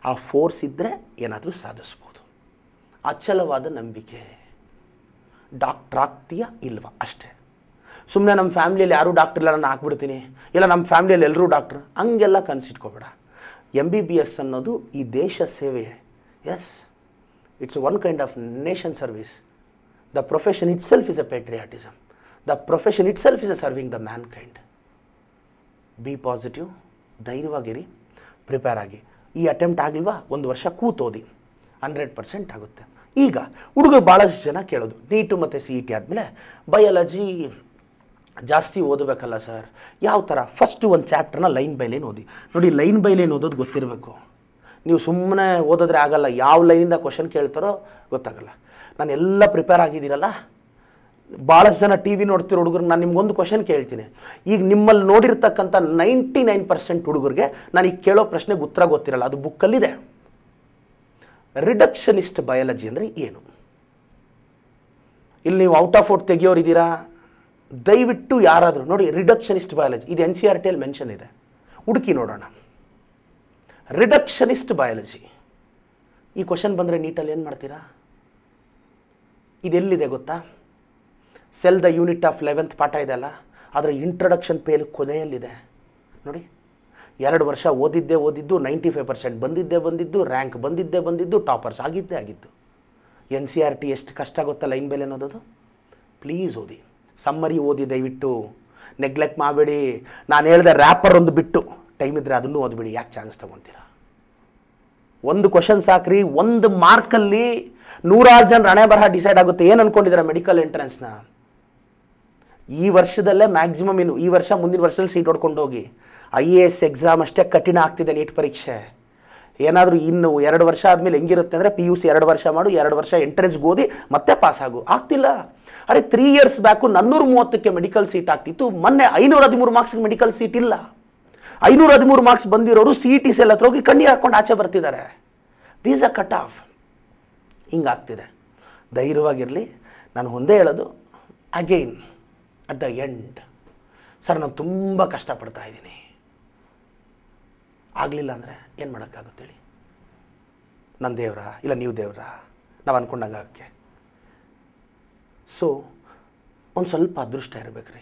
ಆ ಫೋರ್ಸ್ ಇದ್ದರೆ ಏನಾದರೂ ಸಾಧಿಸ್ಬೋದು ಅಚಲವಾದ ನಂಬಿಕೆ ಡಾಕ್ಟ್ರ್ ಆಗ್ತೀಯಾ ಅಷ್ಟೇ ಸುಮ್ಮನೆ ನಮ್ಮ ಫ್ಯಾಮ್ಲಿಯಲ್ಲಿ ಯಾರೂ ಡಾಕ್ಟರ್ ಇಲ್ಲ ನಾನು ಹಾಕ್ಬಿಡ್ತೀನಿ ಇಲ್ಲ ನಮ್ಮ ಫ್ಯಾಮ್ಲಿಯಲ್ಲಿ ಎಲ್ಲರೂ ಡಾಕ್ಟ್ರ್ ಹಂಗೆಲ್ಲ ಕನಸಿಟ್ಕೋಬೇಡ ಎಮ್ ಬಿ ಬಿ ಎಸ್ ಅನ್ನೋದು ಈ ದೇಶ ಸೇವೆ yes it's one kind of nation service the profession itself is a patriotism the profession itself is a serving the mankind be positive ಧೈರ್ಯವಾಗಿರಿ prepare ಆಗಿ ಈ attempt ಆಗಿಲ್ವಾ ಒಂದು ವರ್ಷ ಕೂತೋದಿ ಹಂಡ್ರೆಡ್ ಪರ್ಸೆಂಟ್ ಆಗುತ್ತೆ ಈಗ ಹುಡುಗರು ಭಾಳಷ್ಟು ಜನ ಕೇಳೋದು ನೀಟು ಮತ್ತು ಸಿ ಇ e ಟಿ ಆದಮೇಲೆ ಬಯಾಲಜಿ ಜಾಸ್ತಿ ಓದಬೇಕಲ್ಲ ಸರ್ ಯಾವ ಥರ ಫಸ್ಟು ಒಂದು ಚಾಪ್ಟರ್ನ ಲೈನ್ ಬೈ ಲೈನ್ ಓದಿ ನೋಡಿ ಲೈನ್ ಬೈ ಲೈನ್ ಓದೋದು ಗೊತ್ತಿರಬೇಕು ನೀವು ಸುಮ್ಮನೆ ಓದಿದ್ರೆ ಆಗಲ್ಲ ಯಾವ ಲೈನಿಂದ ಕ್ವಶನ್ ಕೇಳ್ತಾರೋ ಗೊತ್ತಾಗಲ್ಲ ನಾನು ಎಲ್ಲ ಪ್ರಿಪೇರ್ ಆಗಿದ್ದೀರಲ್ಲ ಭಾಳಷ್ಟು ಜನ ಟಿ ವಿ ನೋಡ್ತಿರೋ ಹುಡುಗರು ನಾನು ನಿಮ್ಗೊಂದು ಕ್ವಶನ್ ಕೇಳ್ತೀನಿ ಈಗ ನಿಮ್ಮಲ್ಲಿ ನೋಡಿರ್ತಕ್ಕಂಥ ನೈಂಟಿ ನೈನ್ ಪರ್ಸೆಂಟ್ ಹುಡುಗರಿಗೆ ನಾನು ಈಗ ಕೇಳೋ ಪ್ರಶ್ನೆಗೆ ಉತ್ತರ ಗೊತ್ತಿರಲ್ಲ ಅದು ಬುಕ್ಕಲ್ಲಿದೆ ರಿಡಕ್ಷನಿಸ್ಟ್ ಬಯಾಲಜಿ ಅಂದರೆ ಏನು ಇಲ್ಲಿ ನೀವು ಔಟ್ ಆಫ್ ಔಟ್ ತೆಗಿಯೋರಿದ್ದೀರಾ ದಯವಿಟ್ಟು ಯಾರಾದರೂ ನೋಡಿ ರಿಡಕ್ಷನಿಸ್ಟ್ ಬಯಾಲಜಿ ಇದು ಎನ್ ಸಿ ಆರ್ ಟಿಯಲ್ಲಿ ಮೆನ್ಷನ್ ಇದೆ ಹುಡುಕಿ ನೋಡೋಣ ರಿಡಕ್ಷನಿಸ್ಟ್ ಬಯಾಲಜಿ ಈ ಕ್ವಶನ್ ಬಂದರೆ ನೀಟಲ್ಲಿ ಏನು ಮಾಡ್ತೀರಾ ಇದೆಲ್ಲಿದೆ ಗೊತ್ತಾ cell the unit of eleventh ಪಾಠ ಇದೆ ಅಲ್ಲ ಅದರ ಇಂಟ್ರಡಕ್ಷನ್ ಪೇಲ್ ಕೊನೆಯಲ್ಲಿದೆ ನೋಡಿ ಎರಡು ವರ್ಷ ಓದಿದ್ದೇ ಓದಿದ್ದು ನೈಂಟಿ ಫೈವ್ ಪರ್ಸೆಂಟ್ ಬಂದಿದ್ದೇ ಬಂದಿದ್ದು ರ್ಯಾಂಕ್ ಬಂದಿದ್ದೇ ಬಂದಿದ್ದು ಟಾಪರ್ಸ್ ಆಗಿದ್ದೇ ಆಗಿದ್ದು N C R e T ಎಷ್ಟು ಕಷ್ಟ ಗೊತ್ತಾ ಲೈನ್ ಬೆಲೆ ಅನ್ನೋದು ಪ್ಲೀಸ್ ಓದಿ ಸಮ್ಮರಿ ಓದಿ ದಯವಿಟ್ಟು ನೆಗ್ಲೆಕ್ಟ್ ಮಾಡಬೇಡಿ ನಾನು ಹೇಳಿದೆ ರ್ಯಾಪರ್ ಒಂದು ಬಿಟ್ಟು ಟೈಮ್ ಇದ್ದರೆ ಅದನ್ನು ಓದ್ಬಿಡಿ ಯಾಕೆ ಚಾನ್ಸ್ ತೊಗೊತೀರ ಒಂದು ಕ್ವಶನ್ ಸಾಕ್ರಿ ಒಂದು ಮಾರ್ಕಲ್ಲಿ ನೂರಾರು ಜನ ರಣೆ ಬರಹ ಡಿಸೈಡ್ ಆಗುತ್ತೆ ಏನು ಅಂದ್ಕೊಂಡಿದ್ದೀರಾ ಮೆಡಿಕಲ್ ಎಂಟ್ರೆನ್ಸ್ನ ಈ ವರ್ಷದಲ್ಲೇ ಮ್ಯಾಕ್ಸಿಮಮ್ ಇನ್ನು ಈ ವರ್ಷ ಮುಂದಿನ ವರ್ಷದಲ್ಲಿ ಸೀಟ್ ಹೊಡ್ಕೊಂಡು ಹೋಗಿ ಐ ಎ ಎಸ್ ಎಕ್ಸಾಮ್ ಅಷ್ಟೇ ಕಠಿಣ ಆಗ್ತಿದೆ ನೀಟ್ ಪರೀಕ್ಷೆ ಏನಾದರೂ ಇನ್ನು ಎರಡು ವರ್ಷ ಆದಮೇಲೆ ಹೆಂಗಿರುತ್ತೆ ಅಂದರೆ ಪಿ ಯು ಸಿ ಎರಡು ವರ್ಷ ಮಾಡು ಎರಡು ವರ್ಷ ಎಂಟ್ರೆನ್ಸ್ಗೆ ಓದಿ ಮತ್ತೆ ಪಾಸ್ ಆಗ್ತಿಲ್ಲ ಅರೆ ತ್ರೀ ಇಯರ್ಸ್ ಬ್ಯಾಕು ನನ್ನೂರ ಮೂವತ್ತಕ್ಕೆ ಮೆಡಿಕಲ್ ಸೀಟ್ ಆಗ್ತಿತ್ತು ಮೊನ್ನೆ ಐನೂರ ಹದಿಮೂರು ಮಾರ್ಕ್ಸ್ಗೆ ಮೆಡಿಕಲ್ ಸೀಟ್ ಇಲ್ಲ ಐನೂರ ಹದಿಮೂರು ಮಾರ್ಕ್ಸ್ ಬಂದಿರೋರು ಸಿ ಇ ಟಿ ಸೆಲ್ ಹತ್ರ ಹೋಗಿ ಕಣ್ಣೀರು ಹಾಕೊಂಡು ಆಚೆ ಬರ್ತಿದ್ದಾರೆ ದೀಸ್ ಅ ಕಟ್ ಆಫ್ ಹಿಂಗಾಗ್ತಿದೆ ಧೈರ್ಯವಾಗಿರಲಿ ನಾನು ಒಂದೇ ಹೇಳೋದು again at the end sir ನಾನು ತುಂಬ ಕಷ್ಟಪಡ್ತಾ ಇದ್ದೀನಿ ಆಗಲಿಲ್ಲ ಅಂದರೆ ಏನು ಮಾಡೋಕ್ಕಾಗುತ್ತೇಳಿ ನನ್ನ ದೇವ್ರ ಇಲ್ಲ ನೀವು ದೇವ್ರ ನಾವು ಅಂದ್ಕೊಂಡಂಗೆ ಆಗಕ್ಕೆ ಸೊ ಒಂದು ಸ್ವಲ್ಪ ಅದೃಷ್ಟ ಇರಬೇಕು ರೀ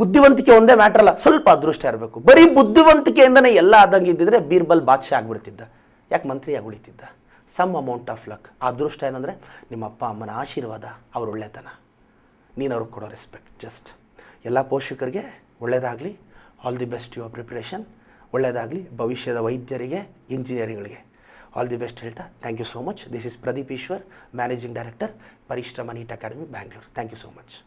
ಬುದ್ಧಿವಂತಿಕೆ ಒಂದೇ ಮ್ಯಾಟ್ರ್ ಅಲ್ಲ ಸ್ವಲ್ಪ ಅದೃಷ್ಟ ಇರಬೇಕು ಬರೀ ಬುದ್ಧಿವಂತಿಕೆಯಿಂದನೇ ಎಲ್ಲ ಆದಂಗೆ ಇದ್ದಿದ್ರೆ ಬೀರ್ಬಲ್ ಬಾದ್ಶಾ ಆಗಿಬಿಡ್ತಿದ್ದ ಯಾಕೆ ಮಂತ್ರಿಯಾಗಿ ಉಳಿತಿದ್ದ ಸಮ್ ಅಮೌಂಟ್ ಆಫ್ ಲಕ್ ಅದೃಷ್ಟ ಏನಂದರೆ ನಿಮ್ಮ ಅಪ್ಪ ಅಮ್ಮನ ಆಶೀರ್ವಾದ ಅವ್ರ ಒಳ್ಳೆತನ ನೀನು ಅವ್ರಿಗೆ ಕೊಡೋ ರೆಸ್ಪೆಕ್ಟ್ ಜಸ್ಟ್ ಎಲ್ಲ ಪೋಷಕರಿಗೆ ಒಳ್ಳೆಯದಾಗಲಿ all the best your preparation ಒಳ್ಳೆಯದಾಗಲಿ ಭವಿಷ್ಯದ ವೈದ್ಯರಿಗೆ ಇಂಜಿನಿಯರಿಂಗ್ಗಳಿಗೆ All the best, Helta. Thank you so much. This is Pradeep Ishwar, Managing Director, Parishtra Manit Academy, Bangalore. Thank you so much.